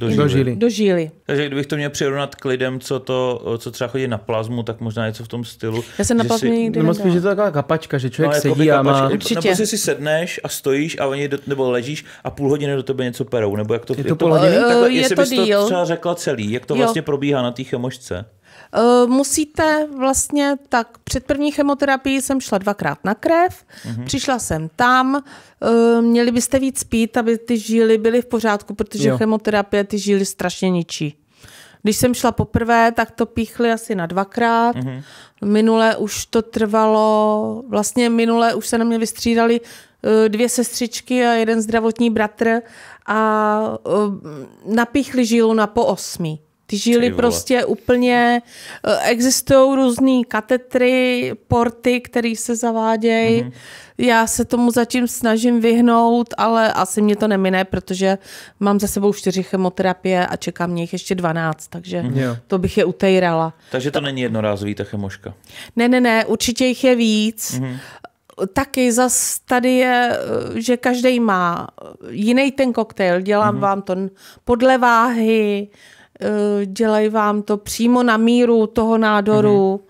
Dožili. Dožili. Dožili. Takže kdybych to měl přirovnat k lidem, co, to, co třeba chodí na plazmu, tak možná něco v tom stylu. Já jsem na plazmu si... nikdy no, Nebo spíš že to taková kapačka, že člověk no, jako sedí a má... Určitě. Nebo prostě si sedneš a stojíš a oni do, nebo ležíš a půl hodiny do tebe něco perou, nebo jak to... Je to, půl hodiny? Eh, takhle, je jestli to bys díl. to třeba řekla celý, jak to jo. vlastně probíhá na té chemošce. Eh, musíte vlastně, tak před první chemoterapii jsem šla dvakrát na krev, mm-hmm. přišla jsem tam, eh, měli byste víc pít, aby ty žíly byly v pořádku, protože jo. chemoterapie ty žíly strašně ničí. Když jsem šla poprvé, tak to píchli asi na dvakrát. Mm-hmm. Minule už to trvalo, vlastně minule už se na mě vystřídali eh, dvě sestřičky a jeden zdravotní bratr a napíchli žílu na po osmi. Ty žili prostě úplně, eh, existují různé katetry, porty, které se zavádějí. Mm-hmm. Já se tomu zatím snažím vyhnout, ale asi mě to nemine, protože mám za sebou čtyři chemoterapie a čekám mě jich ještě 12, takže mm-hmm. to bych je utejrala. Takže to není jednorázový ta chemoška? Ne, ne, ne, určitě jich je víc. Mm-hmm taky zas tady je, eh, že každý má jiný ten koktejl. Dělám mm-hmm. vám to podle váhy, Eh, dělají vám to přímo na míru toho nádoru.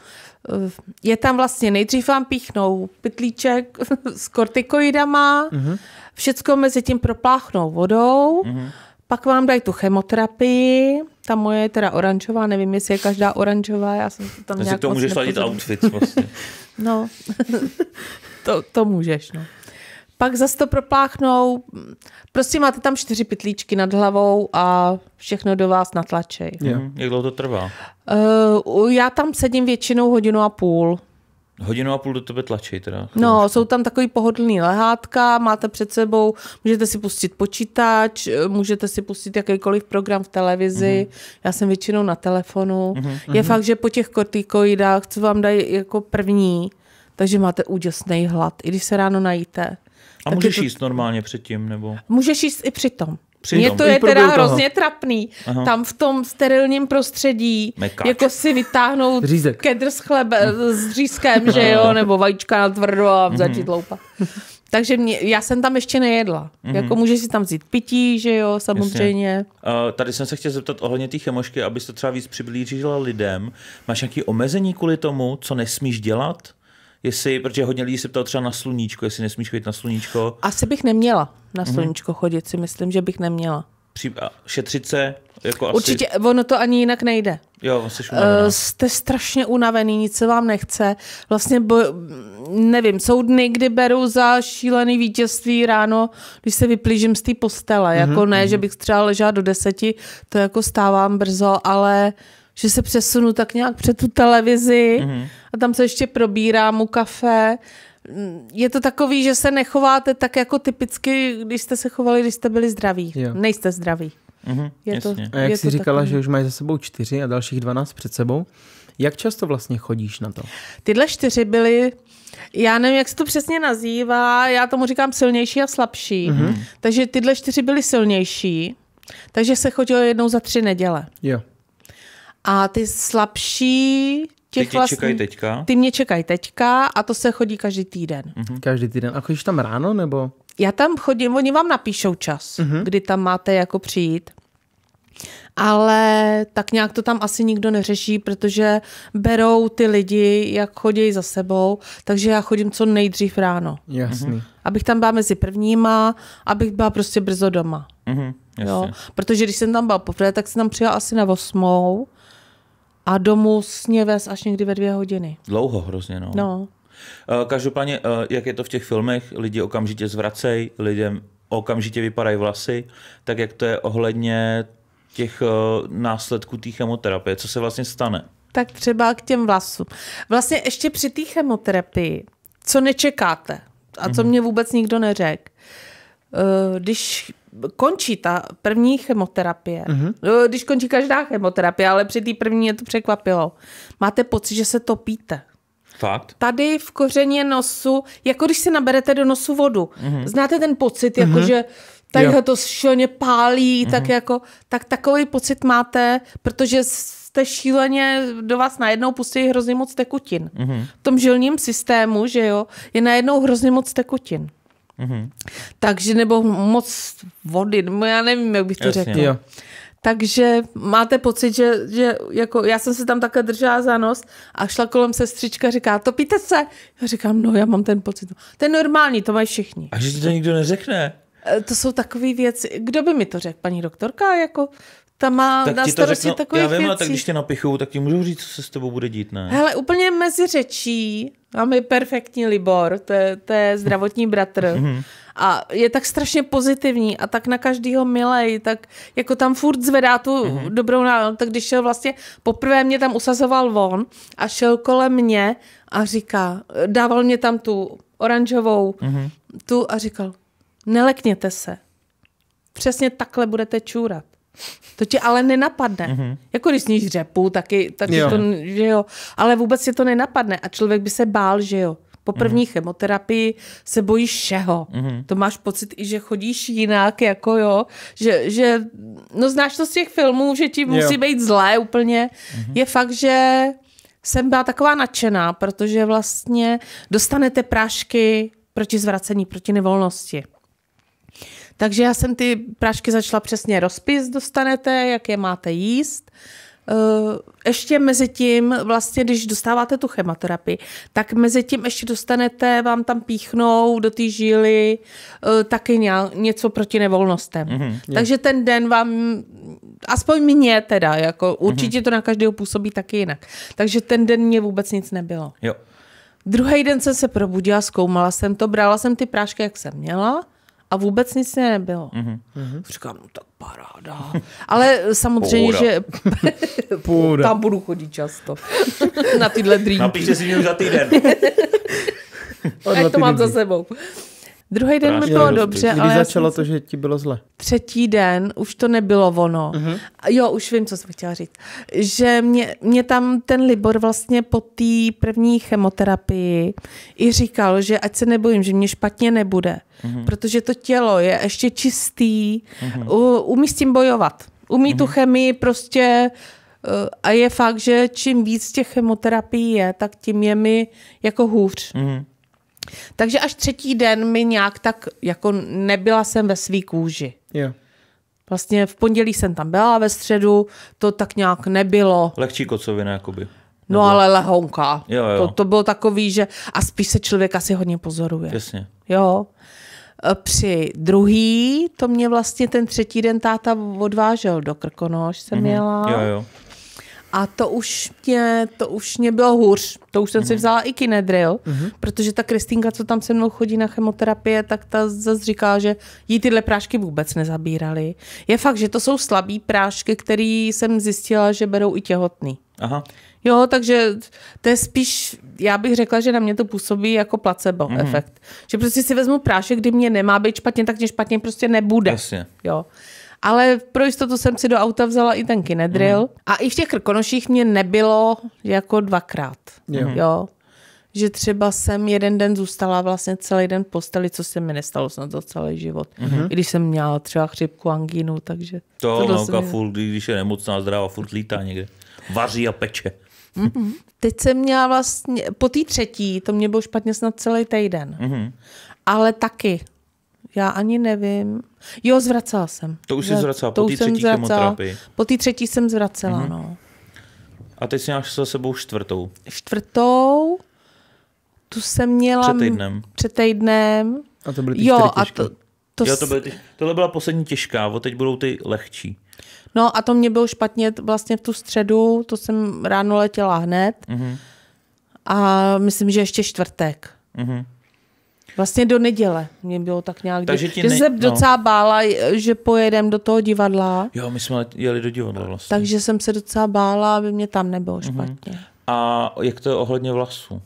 Mm-hmm. Je tam vlastně, nejdřív vám píchnou pytlíček [laughs] s kortikoidama, mm-hmm. všecko mezi tím propláchnou vodou, mm-hmm. pak vám dají tu chemoterapii, ta moje je teda oranžová, nevím, jestli je každá oranžová, já jsem tam nějak to můžeš sladit outfit vlastně. no, [laughs] to, to můžeš, no pak zase to propláchnou. Prostě máte tam čtyři pitlíčky nad hlavou a všechno do vás natlačej. Mm. Jak dlouho to trvá? Uh, já tam sedím většinou hodinu a půl. Hodinu a půl do tebe tlačí teda. No, jsou tam takový pohodlný lehátka, máte před sebou, můžete si pustit počítač, můžete si pustit jakýkoliv program v televizi. Mm-hmm. Já jsem většinou na telefonu. Mm-hmm. Je mhm. fakt, že po těch kortikoidách, co vám dají jako první, takže máte úžasný hlad, i když se ráno najíte. A můžeš to... jíst normálně předtím? nebo? Můžeš jíst i přitom. Přitom. Mně to je teda toho. hrozně trapný. Aha. Tam v tom sterilním prostředí Mekač. jako si vytáhnout Řízek. kedr s, chleb, hm. s řízkem, že jo, nebo vajíčka na tvrdo a začít mm-hmm. loupat. Takže mě, já jsem tam ještě nejedla. Mm-hmm. Jako můžeš si tam vzít pití, že jo, samozřejmě. Jasně. Uh, tady jsem se chtěl zeptat ohledně té chemošky, abys to třeba víc přiblížila lidem. Máš nějaké omezení kvůli tomu, co nesmíš dělat? jestli, protože hodně lidí se ptalo třeba na sluníčko, jestli nesmíš chodit na sluníčko. Asi bych neměla na mhm. sluníčko mm-hmm. chodit, si myslím, že bych neměla. Při, šetřit se, jako asi... Určitě, ono to ani jinak nejde. Jo, jsi Uh, jste strašně unavený, nic se vám nechce. Vlastně, bo, nevím, jsou dny, kdy beru za šílený vítězství ráno, když se vyplížím z té postele. Mm-hmm, jako mhm, ne, mm-hmm. že mhm. bych třeba ležela do deseti, to jako stávám brzo, ale uh, že se přesunu tak nějak před tu televizi mm-hmm. a tam se ještě probírá mu kafe. Je to takový, že se nechováte tak jako typicky, když jste se chovali, když jste byli zdraví. Jo. Nejste zdraví. Mm-hmm, je to, a jak je jsi to říkala, takový. že už mají za sebou čtyři a dalších dvanáct před sebou, jak často vlastně chodíš na to? Tyhle čtyři byly, já nevím, jak se to přesně nazývá, já tomu říkám silnější a slabší. Mm-hmm. Takže tyhle čtyři byly silnější, takže se chodilo jednou za tři neděle. Jo. A ty slabší těch ty vlastně, čekají teďka? Ty mě čekají teďka a to se chodí každý týden. Mm-hmm. Každý týden. A chodíš tam ráno nebo? Já tam chodím, oni vám napíšou čas, mm-hmm. kdy tam máte jako přijít. Ale tak nějak to tam asi nikdo neřeší, protože berou ty lidi, jak chodí za sebou, takže já chodím co nejdřív ráno. Jasný. Mm-hmm. Abych tam byla mezi prvníma, abych byla prostě brzo doma. Mm-hmm, jo? Protože když jsem tam byla poprvé, tak jsem tam přijela asi na osmou a domů sně vez až někdy ve dvě hodiny. Dlouho hrozně, no. no. Eh, každopádně, eh, jak je to v těch filmech, lidi okamžitě zvracejí, lidem okamžitě vypadají vlasy, tak jak to je ohledně těch eh, následků té chemoterapie, co se vlastně stane? Tak třeba k těm vlasům. Vlastně ještě při té chemoterapii, co nečekáte a co mě mhm. vůbec nikdo neřekl, když končí ta první chemoterapie. Mm-hmm. No, když končí každá chemoterapie, ale při té první mě to překvapilo. Máte pocit, že se topíte. Fakt? Tady v kořeně nosu, jako když si naberete do nosu vodu. Mm-hmm. Znáte ten pocit, jako mm-hmm. že tady to šíleně pálí, mm-hmm. tak jako, tak takový pocit máte, protože jste šíleně, do vás najednou pustí hrozně moc tekutin. Mm-hmm. V tom žilním systému, že jo, je najednou hrozně moc tekutin. Mm-hmm. Takže nebo moc vody, nebo já nevím, jak bych to řekl. Takže máte pocit, že, že jako já jsem se tam také držela za nos a šla kolem sestřička říká, topíte se? Já říkám, no já mám ten pocit. To je normální, to mají všichni. A že ti to nikdo neřekne? Eh, to jsou takové věci, kdo by mi to řekl, paní doktorka, jako ta má tak na starosti řeknu, takových Já vím, věcí. ale tak když tě napichuju, tak ti můžu říct, co se s tebou bude dít, ne? Hele, úplně mezi řečí. Máme perfektní Libor, to je, to je zdravotní bratr. Mhm. Mhm. a je tak strašně pozitivní a tak na každýho milej, tak jako tam furt zvedá tu mm-hmm. dobrou náladu. Tak když šel vlastně, poprvé mě tam usazoval von a šel kolem mě a říká, dával mě tam tu oranžovou mm-hmm. tu a říkal, nelekněte se. Přesně takhle budete čůrat. To ti, ale nenapadne. Mm-hmm. Jako když sníš řepu, taky, taky jo. to, že jo. Ale vůbec si to nenapadne a člověk by se bál, že jo. Po mhm. první mm-hmm. chemoterapii se bojíš všeho. Mm-hmm. To máš pocit i, že chodíš jinak, jako jo, že, že no znáš to z těch filmů, že ti jo. musí být zlé úplně. Mm-hmm. Je fakt, že jsem byla taková nadšená, protože vlastně dostanete prášky proti zvracení, proti nevolnosti. Takže já jsem ty prášky začala přesně rozpis dostanete, jak je máte jíst. Eh, ještě mezi tím, vlastně, když dostáváte tu chemoterapii, tak mezi tím ještě dostanete, vám tam píchnou do té žíly eh, taky něco proti nevolnostem. Mm-hmm, Takže ten den vám, aspoň mě teda, jako určitě mm-hmm. to na každého působí taky jinak. Takže ten den mě vůbec nic nebylo. Jo. Druhý den jsem se probudila, zkoumala jsem to, brala jsem ty prášky, jak jsem měla a vůbec nic mě nebylo. Mm-hmm. Říkám, no tak paráda. [laughs] Ale samozřejmě, Půda. že [laughs] tam budu chodit často. [laughs] na tyhle Napíš, Napíšte si mě už za týden. tak to mám za sebou. Druhý den mi bylo dobře, Kdy ale... začalo jsem... to, že ti bylo zle? Třetí den už to nebylo ono. Uh-huh. Jo, už vím, co jsem chtěla říct. Že mě, mě tam ten Libor vlastně po té první chemoterapii i říkal, že ať se nebojím, že mě špatně nebude. Uh-huh. Protože to tělo je ještě čistý, uh-huh. umí s tím bojovat. Umí uh-huh. tu chemii prostě... Eh, a je fakt, že čím víc těch chemoterapií je, tak tím je mi jako hůř. Uh-huh. Takže až třetí den mi nějak tak, jako nebyla jsem ve svý kůži. Jo. Vlastně v pondělí jsem tam byla, ve středu to tak nějak nebylo. Lehčí kocovina, jakoby. No ale lehonka. Jo, jo. To, to bylo takový, že a spíš se člověk asi hodně pozoruje. Jasně. Jo. E, při druhý, to mě vlastně ten třetí den táta odvážel do Krkonoš, jsem mm-hmm. měla. Jo, jo. A to už mě, to už mě bylo hůř. To už jsem mm-hmm. si mhm. vzala i kinedril, mm-hmm. protože ta Kristýnka, co tam se mnou chodí na chemoterapie, tak ta zase říká, že jí tyhle prášky vůbec nezabíraly. Je fakt, že to jsou slabý prášky, který jsem zjistila, že berou i těhotný. Aha. Jo, takže to je spíš, já bych řekla, že na mě to působí jako placebo mm-hmm. efekt. Že prostě si vezmu prášek, kdy mě nemá být špatně, tak mě špatně prostě nebude. Jasně. Jo ale pro jistotu jsem si do auta vzala i ten kinedril. Mm. A i v těch krkonoších mě nebylo jako dvakrát. Mm. Jo. Že třeba jsem jeden den zůstala vlastně celý den v posteli, co se mi nestalo snad za celý život. Mm-hmm. I když jsem měla třeba chřipku, angínu, takže... To nauka mě... furt, když je nemocná, zdravá, furt lítá někde. Vaří a peče. Mm-hmm. Teď jsem měla vlastně, po té třetí, to mě bylo špatně snad celý týden. Mm-hmm. Ale taky já ani nevím. Jo, zvracela jsem. To už jsi zvracela, to po té třetí zvracela. chemoterapii. Po té třetí jsem zvracela, mm-hmm. no. A teď si měla za sebou čtvrtou. Čtvrtou, tu jsem měla... Před týdnem. Před týdnem. A to byly ty jo, a to, to, jo, to byly ty, tohle byla poslední těžká, o teď budou ty lehčí. No a to mě bylo špatně vlastně v tu středu, to jsem ráno letěla hned. Mm-hmm. A myslím, že ještě čtvrtek. Mm-hmm. Vlastně do neděle mě bylo tak nějak. Takže že ne... jsem no. docela bála, že pojedem do toho divadla. Jo, my jsme jeli do divadla vlastně. Takže jsem se docela bála, aby mě tam nebylo mhm. špatně. Mm-hmm. A jak to je ohledně vlasů?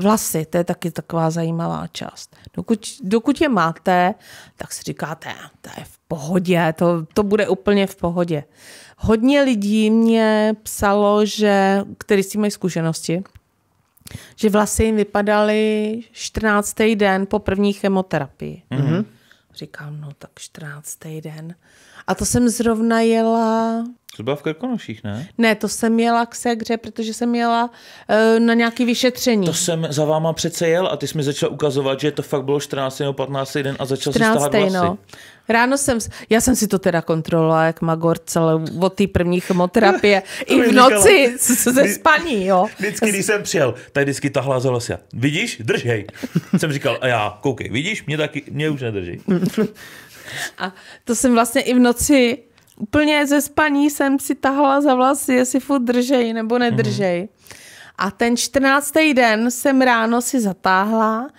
Vlasy, to je taky taková zajímavá část. Dokud, dokud je máte, tak si říkáte, to je v pohodě, to, to bude úplně v pohodě. Hodně lidí mě psalo, že, který s tím mají zkušenosti, že vlasy jim vypadaly 14. den po první chemoterapii. Mm-hmm. Říkám, no tak 14. den. A to jsem zrovna jela... To byla v Krkonoších, ne? Ne, to jsem jela k Segře, protože jsem jela uh, na nějaké vyšetření. To jsem za váma přece jel a ty jsi mi začal ukazovat, že to fakt bylo 14. nebo 15. den a začal 14. si stáhat vlasy. No. Ráno jsem, já jsem si to teda kontrolovala, jak Magor celou od té první chemoterapie [laughs] i v jako noci ze spaní, jo. Vždycky, když jsem přijel, tak vždycky tahla za vlasy. Vidíš? Držej. [laughs] Jsem říkal, a já, koukej, vidíš? Mě taky, mě už nedrží. [laughs] A to jsem vlastně i v noci úplně ze spaní jsem si tahla za vlasy, jestli furt držej nebo mhm. nedržej. Mm-hmm. A ten 14. den jsem ráno si zatáhla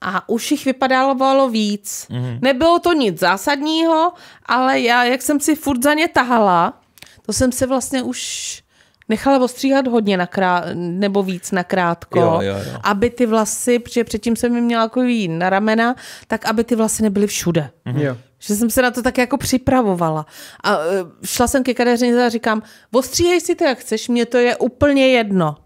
a už jich vypadalovalo víc. Mm-hmm. Nebylo to nic zásadního, ale já, jak jsem si furt za ně tahala, to jsem se vlastně už nechala ostříhat hodně krá nebo víc nakrátko, jo, jo, jo. aby ty vlasy, protože předtím jsem mi měla jako na ramena, tak aby ty vlasy nebyly všude. Mm-hmm. Jo. Že jsem se na to tak jako připravovala. A e, šla jsem ke kadeřnice a říkám, ostříhej si to, jak chceš, mě to je úplně jedno.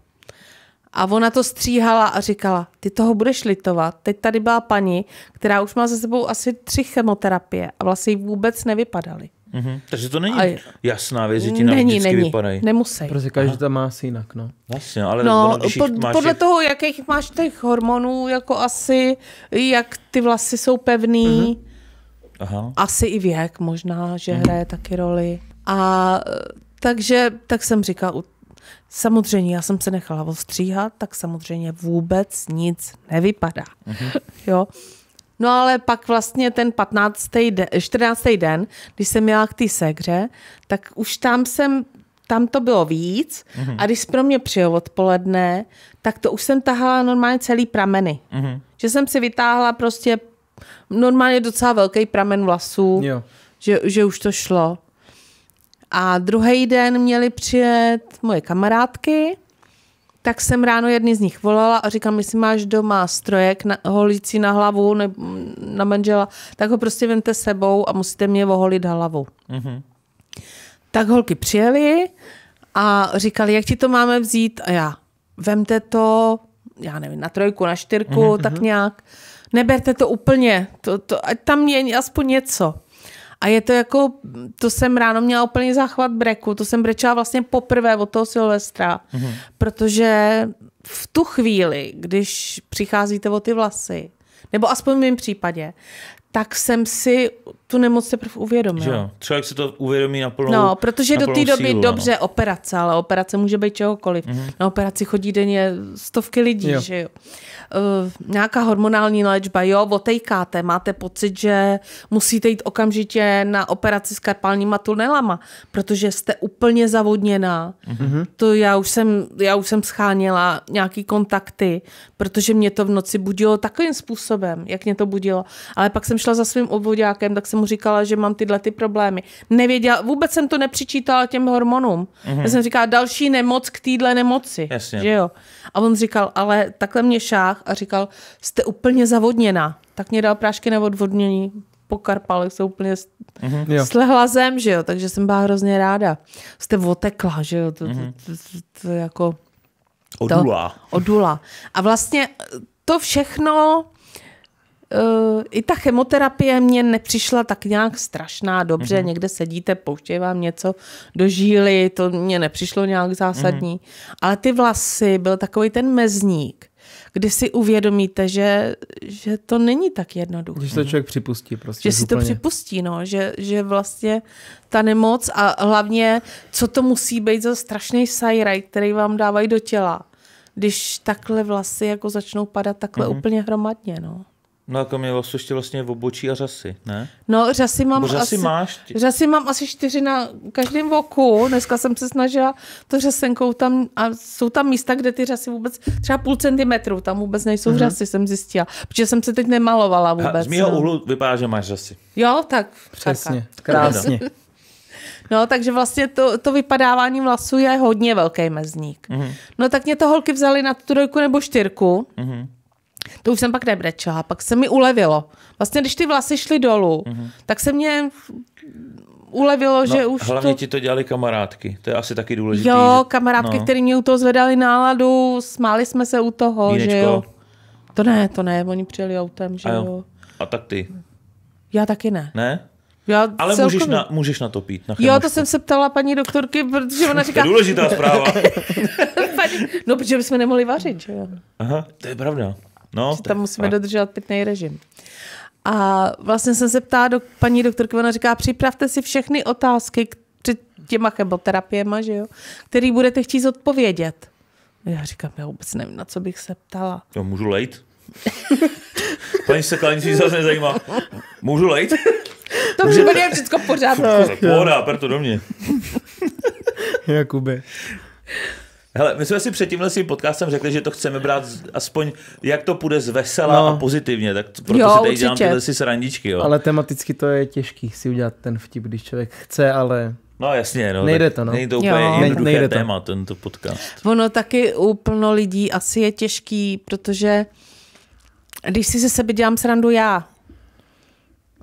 A ona to stříhala a říkala, ty toho budeš litovat. Teď tady byla paní, která už má za sebou asi tři chemoterapie a vlastně vůbec nevypadaly. Mm-hmm. Takže to není a... jasná věc, že ti není, vždycky není. vypadají. Nemusí. Protože každá má asi jinak. No. Vlastně, ale no, ono, pod, máš podle těch... toho, jakých máš těch hormonů, jako asi, jak ty vlasy jsou pevný, mm-hmm. Aha. asi i věk možná, že mm-hmm. hraje taky roli. A eh, takže tak jsem říkal, Samozřejmě, já jsem se nechala ostříhat, tak samozřejmě vůbec nic nevypadá. Uh-huh. Jo. No ale pak vlastně ten 15. De, 14. den, když jsem měla k té segře, tak už tam jsem tam to bylo víc mm-hmm. a když pro mě přijel odpoledne, tak to už jsem tahala normálně celý prameny. Mm-hmm. Že jsem si vytáhla prostě normálně docela velký pramen vlasů, jo. Že, že už to šlo. A druhý den měli přijet moje kamarádky, tak jsem ráno jedny z nich volala a říkám, jestli máš doma strojek na, holící na hlavu ne, na manžela, tak ho prostě vemte sebou a musíte mě oholit hlavu. Mm-hmm. Tak holky přijeli a říkali, jak ti to máme vzít a já, vemte to, já nevím, na trojku, na čtyřku, mm-hmm. tak mhm. nějak. Neberte to úplně, to, to, ať tam je aspoň něco. A je to jako, to jsem ráno měla úplně záchvat breku, to jsem brečela vlastně poprvé od toho Silvestra, mm-hmm. protože v tu chvíli, když přicházíte o ty vlasy, nebo aspoň v mém případě, tak jsem si tu nemoc teprve uvědomil. Že jo, člověk si to uvědomí na plnou No, protože na do té doby sílu, dobře no. operace, ale operace může být čehokoliv. Mm-hmm. Na operaci chodí denně stovky lidí, jo. že jo. Uh, nějaká hormonální léčba, jo, otejkáte, máte pocit, že musíte jít okamžitě na operaci s karpálníma tunelama, protože jste úplně zavodněná. Mm-hmm. To já už jsem, já už jsem scháněla nějaký kontakty, protože mě to v noci budilo takovým způsobem, jak mě to budilo. Ale pak jsem šla za svým obvodákem, tak jsem mu říkala, že mám tyhle ty problémy. Nevěděla, vůbec jsem to nepřičítala těm hormonům. Mm-hmm. Já jsem říkala, další nemoc k téhle nemoci. Jasně. Že jo? A on říkal, ale takhle mě šách a říkal, jste úplně zavodněná. Tak mě dal prášky na odvodnění, po Karpalech se úplně mm-hmm. slehla zem, že jo, takže jsem byla hrozně ráda. Jste otekla, že jo, to, mm-hmm. to, mhm. to, to, to jako... Odula. To, odula. A vlastně to všechno uh, i ta chemoterapie mě nepřišla tak nějak strašná, dobře, mm-hmm. někde sedíte, pouštějí vám něco do žíly, to mě nepřišlo nějak zásadní. Mm-hmm. Ale ty vlasy byl takový ten mezník, kdy si uvědomíte, že, že to není tak jednoduché. Že to člověk připustí prostě. Že si úplně. to připustí, no, že, že vlastně ta nemoc a hlavně, co to musí být za strašný sajraj, který vám dávají do těla, když takhle vlasy jako začnou padat takhle mm-hmm. úplně hromadně, no. No jako mě vlastně ještě vlastně v obočí a řasy, ne? No řasy mám řasy asi, máš ty... řasy mám asi čtyři na každém voku. Dneska jsem se snažila to řasenkou tam a jsou tam místa, kde ty řasy vůbec třeba půl centimetru, tam vůbec nejsou mm-hmm. řasy, jsem zjistila. Protože jsem se teď nemalovala vůbec. A z mého no. úhlu vypadá, že máš řasy. Jo, tak. Přesně, kaka. krásně. [laughs] No, takže vlastně to, to vypadávání vlasů je hodně velký mezník. Mm-hmm. No, tak mě to holky vzali na tu trojku nebo čtyřku. Mm-hmm to už jsem pak nebrečela, pak se mi ulevilo. Vlastně, když ty vlasy šly dolů, mm-hmm. tak se mě ulevilo, no, že už Hlavně to... ti to dělali kamarádky, to je asi taky důležité. Jo, že... kamarádky, no. které mě u toho zvedali náladu, smáli jsme se u toho, Vínečko. že jo. To ne, to ne, oni přijeli autem, že A jo. jo. A tak ty? Já taky ne. Ne? Já Ale celkově... můžeš na, můžeš na to pít. Na jo, to jsem se ptala paní doktorky, protože ona říká... To je důležitá zpráva. [laughs] No, protože bychom nemohli vařit, že jo. Aha, to je pravda. No, že tam musíme tak. dodržovat pitný režim. A vlastně jsem se ptá, do, paní doktorka, ona říká, připravte si všechny otázky před těma chemoterapiema, že jo, který budete chtít odpovědět. Já říkám, já vůbec nevím, na co bych se ptala. Jo, můžu lejt? Paní Sekla, nic zase nezajímá. Můžu lejt? To v případě je všechno pořád. Pohoda, per to do mě. Jakube. Hele, my jsme si před tímhle svým podcastem řekli, že to chceme brát aspoň, jak to půjde z vesela no. a pozitivně, tak proto jo, si tady určitě. dělám tyhle si srandičky. Jo. Ale tematicky to je těžký si udělat ten vtip, když člověk chce, ale No jasně, no, nejde to, no. Není to úplně jo. jednoduché nejde téma, to. tento podcast. Ono taky u plno lidí asi je těžký, protože když si ze sebe dělám srandu já,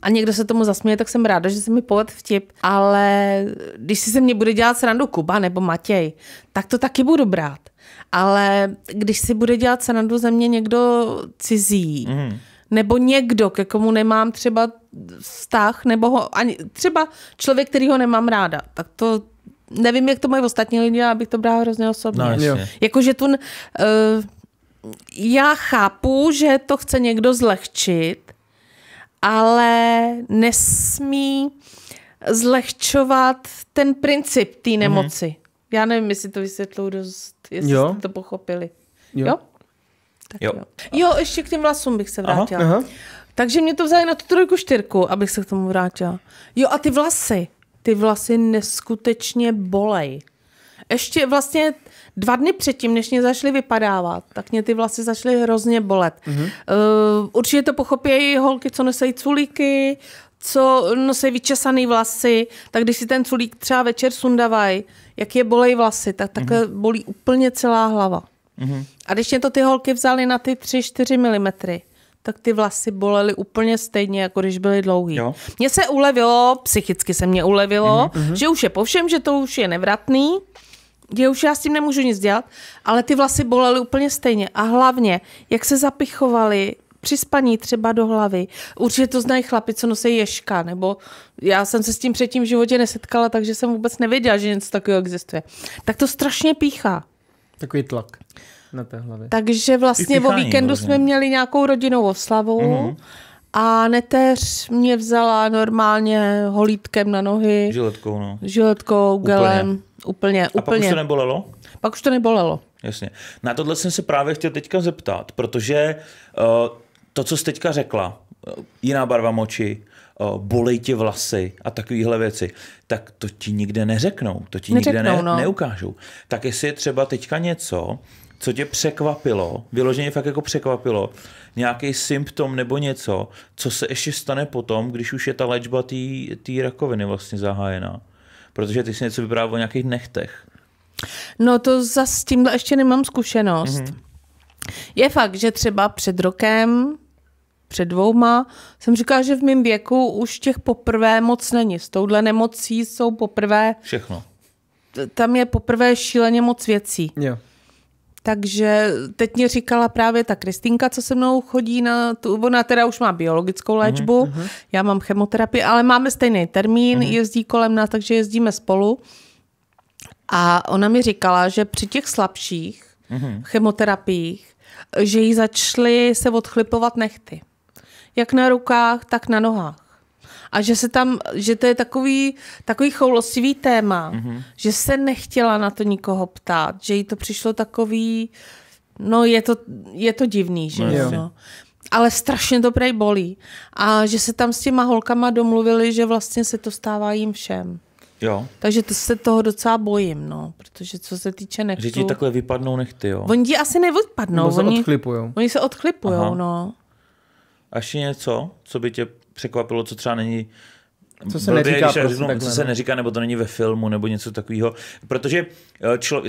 a někdo se tomu zasměje, tak jsem ráda, že se mi povedl vtip. Ale když si se mě bude dělat srandu Kuba nebo Matěj, tak to taky budu brát. Ale když si bude dělat srandu ze mě někdo cizí, mm. nebo někdo, ke komu nemám třeba vztah, nebo ho, ani, třeba člověk, který ho nemám ráda, tak to nevím, jak to mají ostatní lidi, abych to brala hrozně osobně. No, Jakože tu... Uh, já chápu, že to chce někdo zlehčit, ale nesmí zlehčovat ten princip té mhm. nemoci. Mm-hmm. Já nevím, jestli to vysvětluju dost, jestli jo. jste to pochopili. Jo? jo? Tak jo. jo. Jo, ještě k těm vlasům bych se vrátila. Aha, aha. Takže mě to vzali na tu trojku čtyrku, abych se k tomu vrátila. Jo a ty vlasy, ty vlasy neskutečně bolej. Ještě vlastně Dva dny předtím, než mě zašly vypadávat, tak mě ty vlasy začaly hrozně bolet. Mm-hmm. Uh, určitě to pochopějí holky, co nesejí culíky, co nosí vyčesaný vlasy, tak když si ten culík třeba večer sundavaj, jak je bolej vlasy, tak takhle mm-hmm. bolí úplně celá hlava. Mm-hmm. A když mě to ty holky vzaly na ty 3-4 mm, tak ty vlasy bolely úplně stejně, jako když byly dlouhý. Mně se ulevilo, psychicky se mě ulevilo, mm-hmm. že už je po všem, že to už je nevratný, je už já s tím nemůžu nic dělat, ale ty vlasy bolely úplně stejně. A hlavně, jak se zapichovaly při spaní třeba do hlavy. Určitě to znají chlapi, co nosí ješka, nebo já jsem se s tím předtím v životě nesetkala, takže jsem vůbec nevěděla, že něco takového existuje. Tak to strašně píchá. Takový tlak na té hlavě. Takže vlastně o víkendu vlastně. jsme měli nějakou rodinnou oslavu. Mm-hmm. A neteř mě vzala normálně holítkem na nohy. Žiletkou, no. Žiletkou, gelem. Úplně, úplně. úplně. A pak už to nebolelo? Pak už to nebolelo. Jasně. Na tohle jsem se právě chtěl teďka zeptat, protože uh, to, co jsi teďka řekla, eh, jiná barva moči, uh, bolej tě vlasy a takovéhle věci, tak to ti nikde neřeknou, to ti neřeknou, nikde ne, no. neukážou. Tak jestli je třeba teďka něco, co tě překvapilo, vyloženě fakt jako překvapilo, nějaký symptom nebo něco, co se ještě stane potom, když už je ta léčba té rakoviny vlastně zahájená. Protože ty jsi něco vyprávěl o nějakých nechtech. No to za s tímhle ještě nemám zkušenost. Mm-hmm. Je fakt, že třeba před rokem, před dvouma, jsem říkala, že v mém věku už těch poprvé moc není. S touhle nemocí jsou poprvé... Všechno. Tam je poprvé šíleně moc věcí. Jo. Takže teď mě říkala právě ta Kristýnka, co se mnou chodí na tu, ona teda už má biologickou mhm, léčbu, mm-hmm. já mám chemoterapii, ale máme stejný termín, mm-hmm. jezdí kolem nás, takže jezdíme spolu. A ona mi říkala, že při těch slabších mm-hmm. chemoterapiích, že jí začaly se odchlipovat nechty. Jak na rukách, tak na nohách a že se tam, že to je takový, takový choulostivý téma, mm-hmm. že se nechtěla na to nikoho ptát, že jí to přišlo takový, no je to, je to divný, že no, no. Ale strašně to prej bolí. A že se tam s těma holkama domluvili, že vlastně se to stává jim všem. Jo. Takže to se toho docela bojím, no, protože co se týče nechtů... Že ti takhle vypadnou nechty, jo? Oni ti asi nevypadnou. Oni se odchlipujou. Oni se odchlipujou, Aha. no. A ještě něco, co by tě překvapilo, co třeba není co se blbě, neříká, prostě řeknu, co se no. neříká, nebo to není ve filmu, nebo něco takového. Protože eh, člo,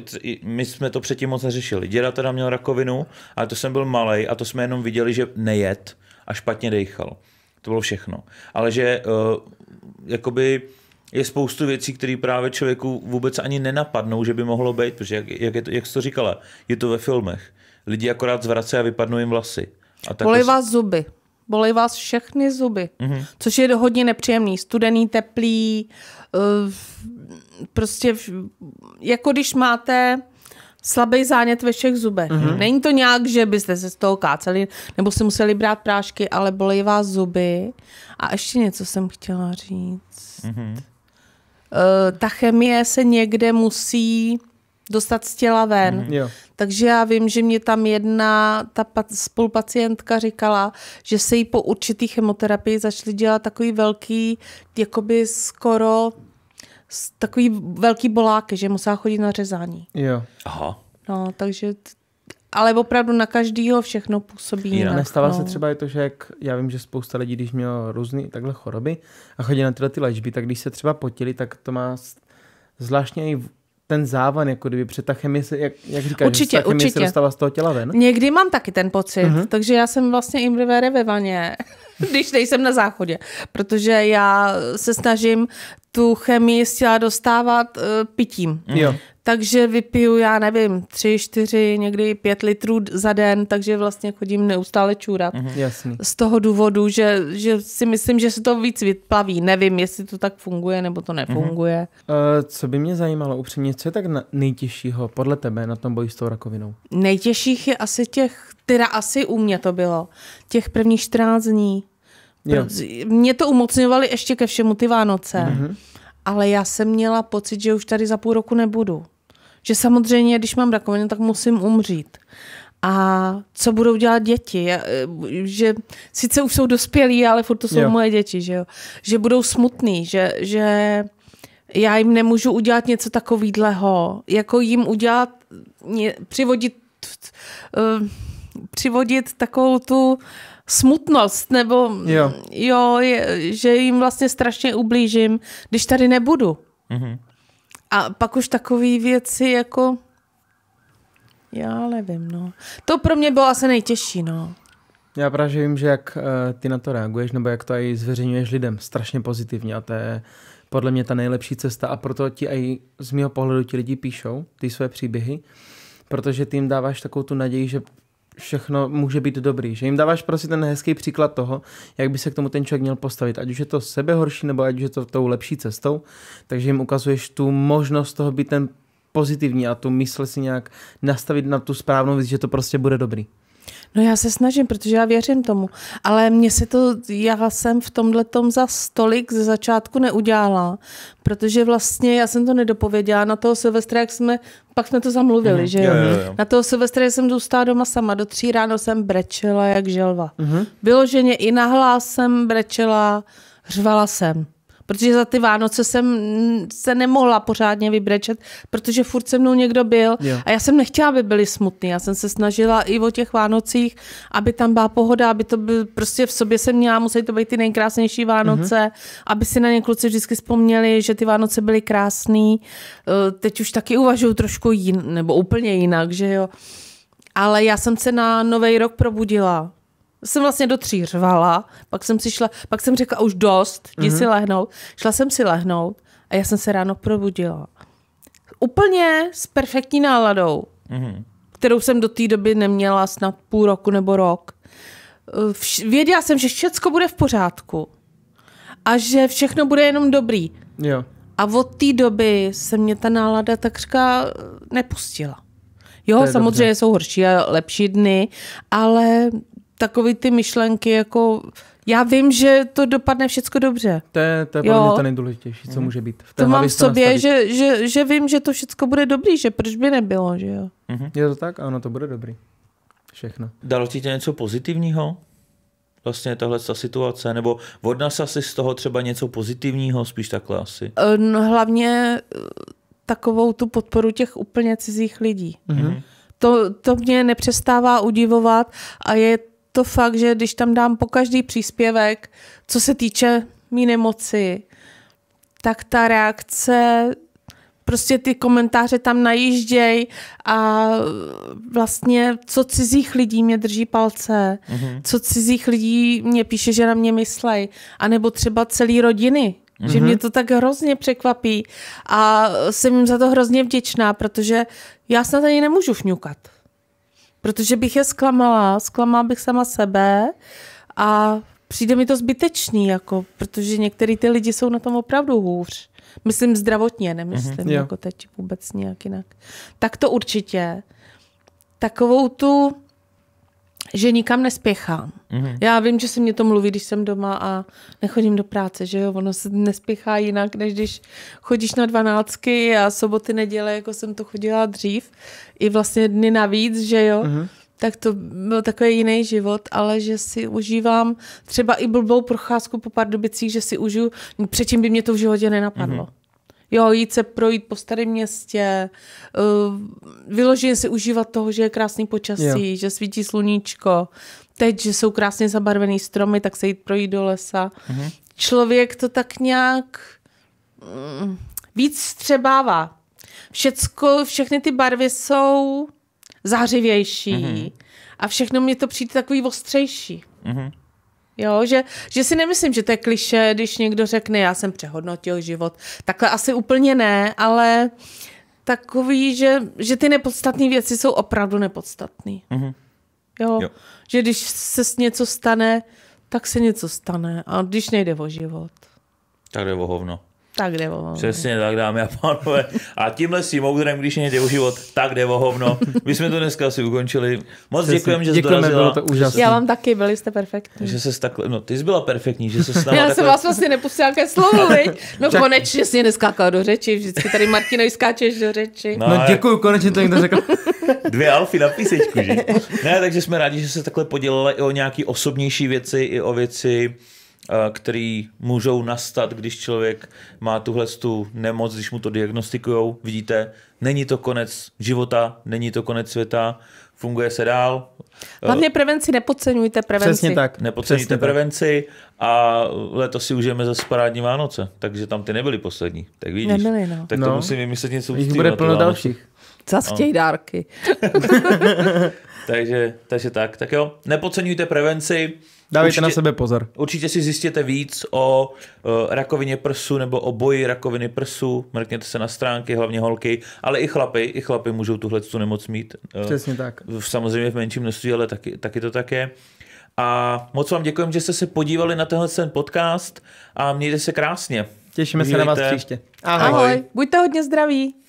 my jsme to předtím moc neřešili. Děda teda měl rakovinu, ale to jsem byl malý a to jsme jenom viděli, že nejet a špatně dechal. To bylo všechno. Ale že uh, jakoby je spoustu věcí, které právě člověku vůbec ani nenapadnou, že by mohlo být, protože jak, jak, je to, jak jsi to říkala, je to ve filmech. Lidi akorát zvrací a vypadnou jim vlasy. A tak zuby bolí vás všechny zuby, mm-hmm. což je hodně nepříjemný. Studený, teplý, eh, prostě jako když máte slabý zánět ve všech zubech. Mm-hmm. Není to nějak, že byste se z toho káceli nebo si museli brát prášky, ale bolí vás zuby. A ještě něco jsem chtěla říct. Mm-hmm. ta chemie se někde musí dostat z těla ven. mm Jo. Takže já vím, že mě tam jedna ta spolupacientka říkala, že se jí po určitý chemoterapii začaly dělat takový velký, jakoby skoro takový velký boláky, že musela chodit na řezání. Jo. Aha. No, takže ale opravdu na každýho všechno působí jinak. Nestává no. se třeba i to, že jak, já vím, že spousta lidí, když mělo různé takhle choroby a chodí na tyhle ty léčby, tak když se třeba potili, tak to má zvláštně i ten závan, jako kdyby před ta chemie, se, jak, jak říkáš, určitě, že ta chemie určitě. se dostala z toho těla ven? Někdy mám taky ten pocit, uh-huh. takže já jsem vlastně imbrivére ve vaně. [laughs] když nejsem na záchodě. Protože já se snažím tu chemii těla dostávat uh, pitím. Jo. Takže vypiju, já nevím, tři, čtyři, někdy pět litrů za den, takže vlastně chodím neustále čůrat. Mhm, jasný. Z toho důvodu, že, že si myslím, že se to víc vyplaví. Nevím, jestli to tak funguje, nebo to nefunguje. Mhm. Uh, co by mě zajímalo upřímně, co je tak nejtěžšího podle tebe na tom boji s tou rakovinou? Nejtěžších je asi těch teda asi u mě to bylo, těch prvních 14 dní. Jo. Mě to umocňovali ještě ke všemu ty Vánoce, mm-hmm. ale já jsem měla pocit, že už tady za půl roku nebudu. Že samozřejmě, když mám rakovinu, tak musím umřít. A co budou dělat děti? Eh, že sice už jsou dospělí, ale furt to jsou jo. moje děti, že jo? Že budou smutný, že, že já jim nemůžu udělat něco takového, jako jim udělat, přivodit uh, přivodit takovou tu smutnost, nebo jo, jo je, že jim vlastně strašně ublížím, když tady nebudu. Mm-hmm. A pak už takové věci jako... Já nevím, no. To pro mě bylo asi nejtěžší, no. Já právě vím, že jak uh, ty na to reaguješ, nebo jak to i zveřejňuješ lidem, strašně pozitivně a to je podle mě ta nejlepší cesta a proto ti i z mého pohledu ti lidi píšou ty své příběhy, protože ty jim dáváš takovou tu naději, že všechno může být dobrý. Že jim dáváš prostě ten hezký příklad toho, jak by se k tomu ten člověk měl postavit. Ať už je to sebehorší, nebo ať už je to tou lepší cestou. Takže jim ukazuješ tu možnost toho být ten pozitivní a tu mysl si nějak nastavit na tu správnou věc, že to prostě bude dobrý. No já se snažím, protože já věřím tomu. Ale mě se to, já jsem v tomhle tom za stolik ze začátku neudělala, protože vlastně já jsem to nedopověděla. Na toho Silvestra, jak jsme, pak jsme to zamluvili, mm-hmm. že jo? jo, jo, Na toho Silvestra jsem zůstala doma sama. Do tří ráno jsem brečela jak želva. Mm-hmm. Vyloženě i nahlás jsem brečela, řvala jsem protože za ty Vánoce jsem se nemohla pořádně vybrečet, protože furt se mnou někdo byl jo. a já jsem nechtěla, aby byli smutný. Já jsem se snažila i o těch Vánocích, aby tam byla pohoda, aby to byl, prostě v sobě jsem měla, museli to být ty nejkrásnější Vánoce, mm-hmm. aby si na ně kluci vždycky vzpomněli, že ty Vánoce byly krásný. Eh, teď už taky uvažuju trošku jin, nebo úplně jinak, že jo. Ale já jsem se na nový rok probudila jsem vlastně do tří řvala, pak jsem si šla, pak jsem řekla už dost, jdi mm-hmm. si lehnout. Šla jsem si lehnout a já jsem se ráno probudila. Úplně s perfektní náladou, mm-hmm. kterou jsem do té doby neměla snad půl roku nebo rok. Vš- věděla jsem, že všecko bude v pořádku a že všechno bude jenom dobrý. Jo. A od té doby se mě ta nálada takřka nepustila. Jo, samozřejmě dobře. jsou horší a lepší dny, ale takové ty myšlenky, jako já vím, že to dopadne všechno dobře. To je, to je jo. mě to nejdůležitější, co mhm. může být. V té to mám v sobě, že, že, že vím, že to všechno bude dobrý, že proč by nebylo, že jo. Mhm. Je to tak? Ano, to bude dobrý. Všechno. Dalo ti to něco pozitivního? Vlastně tahle ta situace, nebo odnas asi z toho třeba něco pozitivního, spíš takhle asi? Eh, no, hlavně eh, takovou tu podporu těch úplně cizích lidí. Mm-hmm. To, to mě nepřestává udivovat a je to fakt, že když tam dám po každý příspěvek, co se týče mý nemoci, tak ta reakce, prostě ty komentáře tam najížděj a vlastně co cizích lidí mě drží palce, mm-hmm. co cizích lidí mě píše, že na mě myslej, anebo třeba celý rodiny, Mm-hmm. Že mhm. mě to tak hrozně překvapí a jsem jim za to hrozně vděčná, protože já snad ani nemůžu fňukat protože bych je zklamala, zklamala bych sama sebe a přijde mi to zbytečný, jako, protože některý ty lidi jsou na tom opravdu hůř. Myslím zdravotně, nemyslím mm-hmm, jako teď vůbec nějak jinak. Tak to určitě. Takovou tu že nikam nespěchám. Mm-hmm. Já vím, že se mě to mluví, když jsem doma a nechodím do práce, že jo, ono se nespěchá jinak, než když chodíš na dvanáctky a soboty, neděle, jako jsem to chodila dřív, i vlastně dny navíc, že jo, mm-hmm. tak to byl takový jiný život, ale že si užívám třeba i blbou procházku po pár dobicích, že si užiju, předtím by mě to v životě nenapadlo. Mm-hmm. Jo, jít se projít po starém městě, uh, vyloženě si užívat toho, že je krásný počasí, jo. že svítí sluníčko. Teď, že jsou krásně zabarvený stromy, tak se jít projít do lesa. Mhm. Člověk to tak nějak mm, víc střebává. Všecko, všechny ty barvy jsou zářivější mhm. a všechno mi to přijde takový ostřejší. Mhm. Jo, že, že si nemyslím, že to je kliše, když někdo řekne, já jsem přehodnotil život. Takhle asi úplně ne, ale takový, že, že ty nepodstatné věci jsou opravdu nepodstatné. Mm-hmm. Jo? jo, že když se něco stane, tak se něco stane. A když nejde o život. Tak jde o hovno. Tak jde o Přesně tak, dámy a pánové. A tímhle si moudrem, když někde život, tak jde o hovno. My jsme to dneska asi ukončili. Moc Přesně. děkujem, že jste Děkujeme, dorazila. bylo to úžasné. Já vám taky, byli jste perfektní. Že ses takhle, no ty jsi byla perfektní, že se s Já takhle... jsem vás vlastně nepustila ke slovu, viď? No tak... konečně si neskákal do řeči, vždycky tady Martinovi skáčeš do řeči. No, no děkuju, konečně to někdo řekl. [laughs] Dvě alfy na písečku, že? Ne, takže jsme rádi, že se takhle podělali i o nějaký osobnější věci, i o věci, Eh, který můžou nastat, když člověk má tuhle tu nemoc, když mu to diagnostikujou. Vidíte, není to konec života, není to konec světa, funguje se dál. Eh, Hlavně prevenci, nepodceňujte prevenci. Přesně tak. Nepodceňujte Přesně prevenci tak. a letos si užijeme za parádní Vánoce, takže tam ty nebyly poslední, tak vidíš. Nebyly, no. Tak to no. musím vymyslet něco. Jich bude plno dalších. Zas no. chtějí dárky. [laughs] [laughs] takže, takže tak, tak jo. Nepodceňujte prevenci, Dávejte určitě, na sebe pozor. Určitě si zjistěte víc o uh, rakovině prsu nebo o boji rakoviny prsu. Mrkněte se na stránky, hlavně holky, ale i chlapy. I chlapy můžou tuhle tu nemoc mít. Uh, Přesně tak. Samozřejmě v menším množství, ale taky, taky to tak je. A moc vám děkuji, že jste se podívali na tenhle ten podcast a mějte se krásně. Těšíme Mílejte. se na vás příště. Ahoj. Ahoj. Buďte hodně zdraví.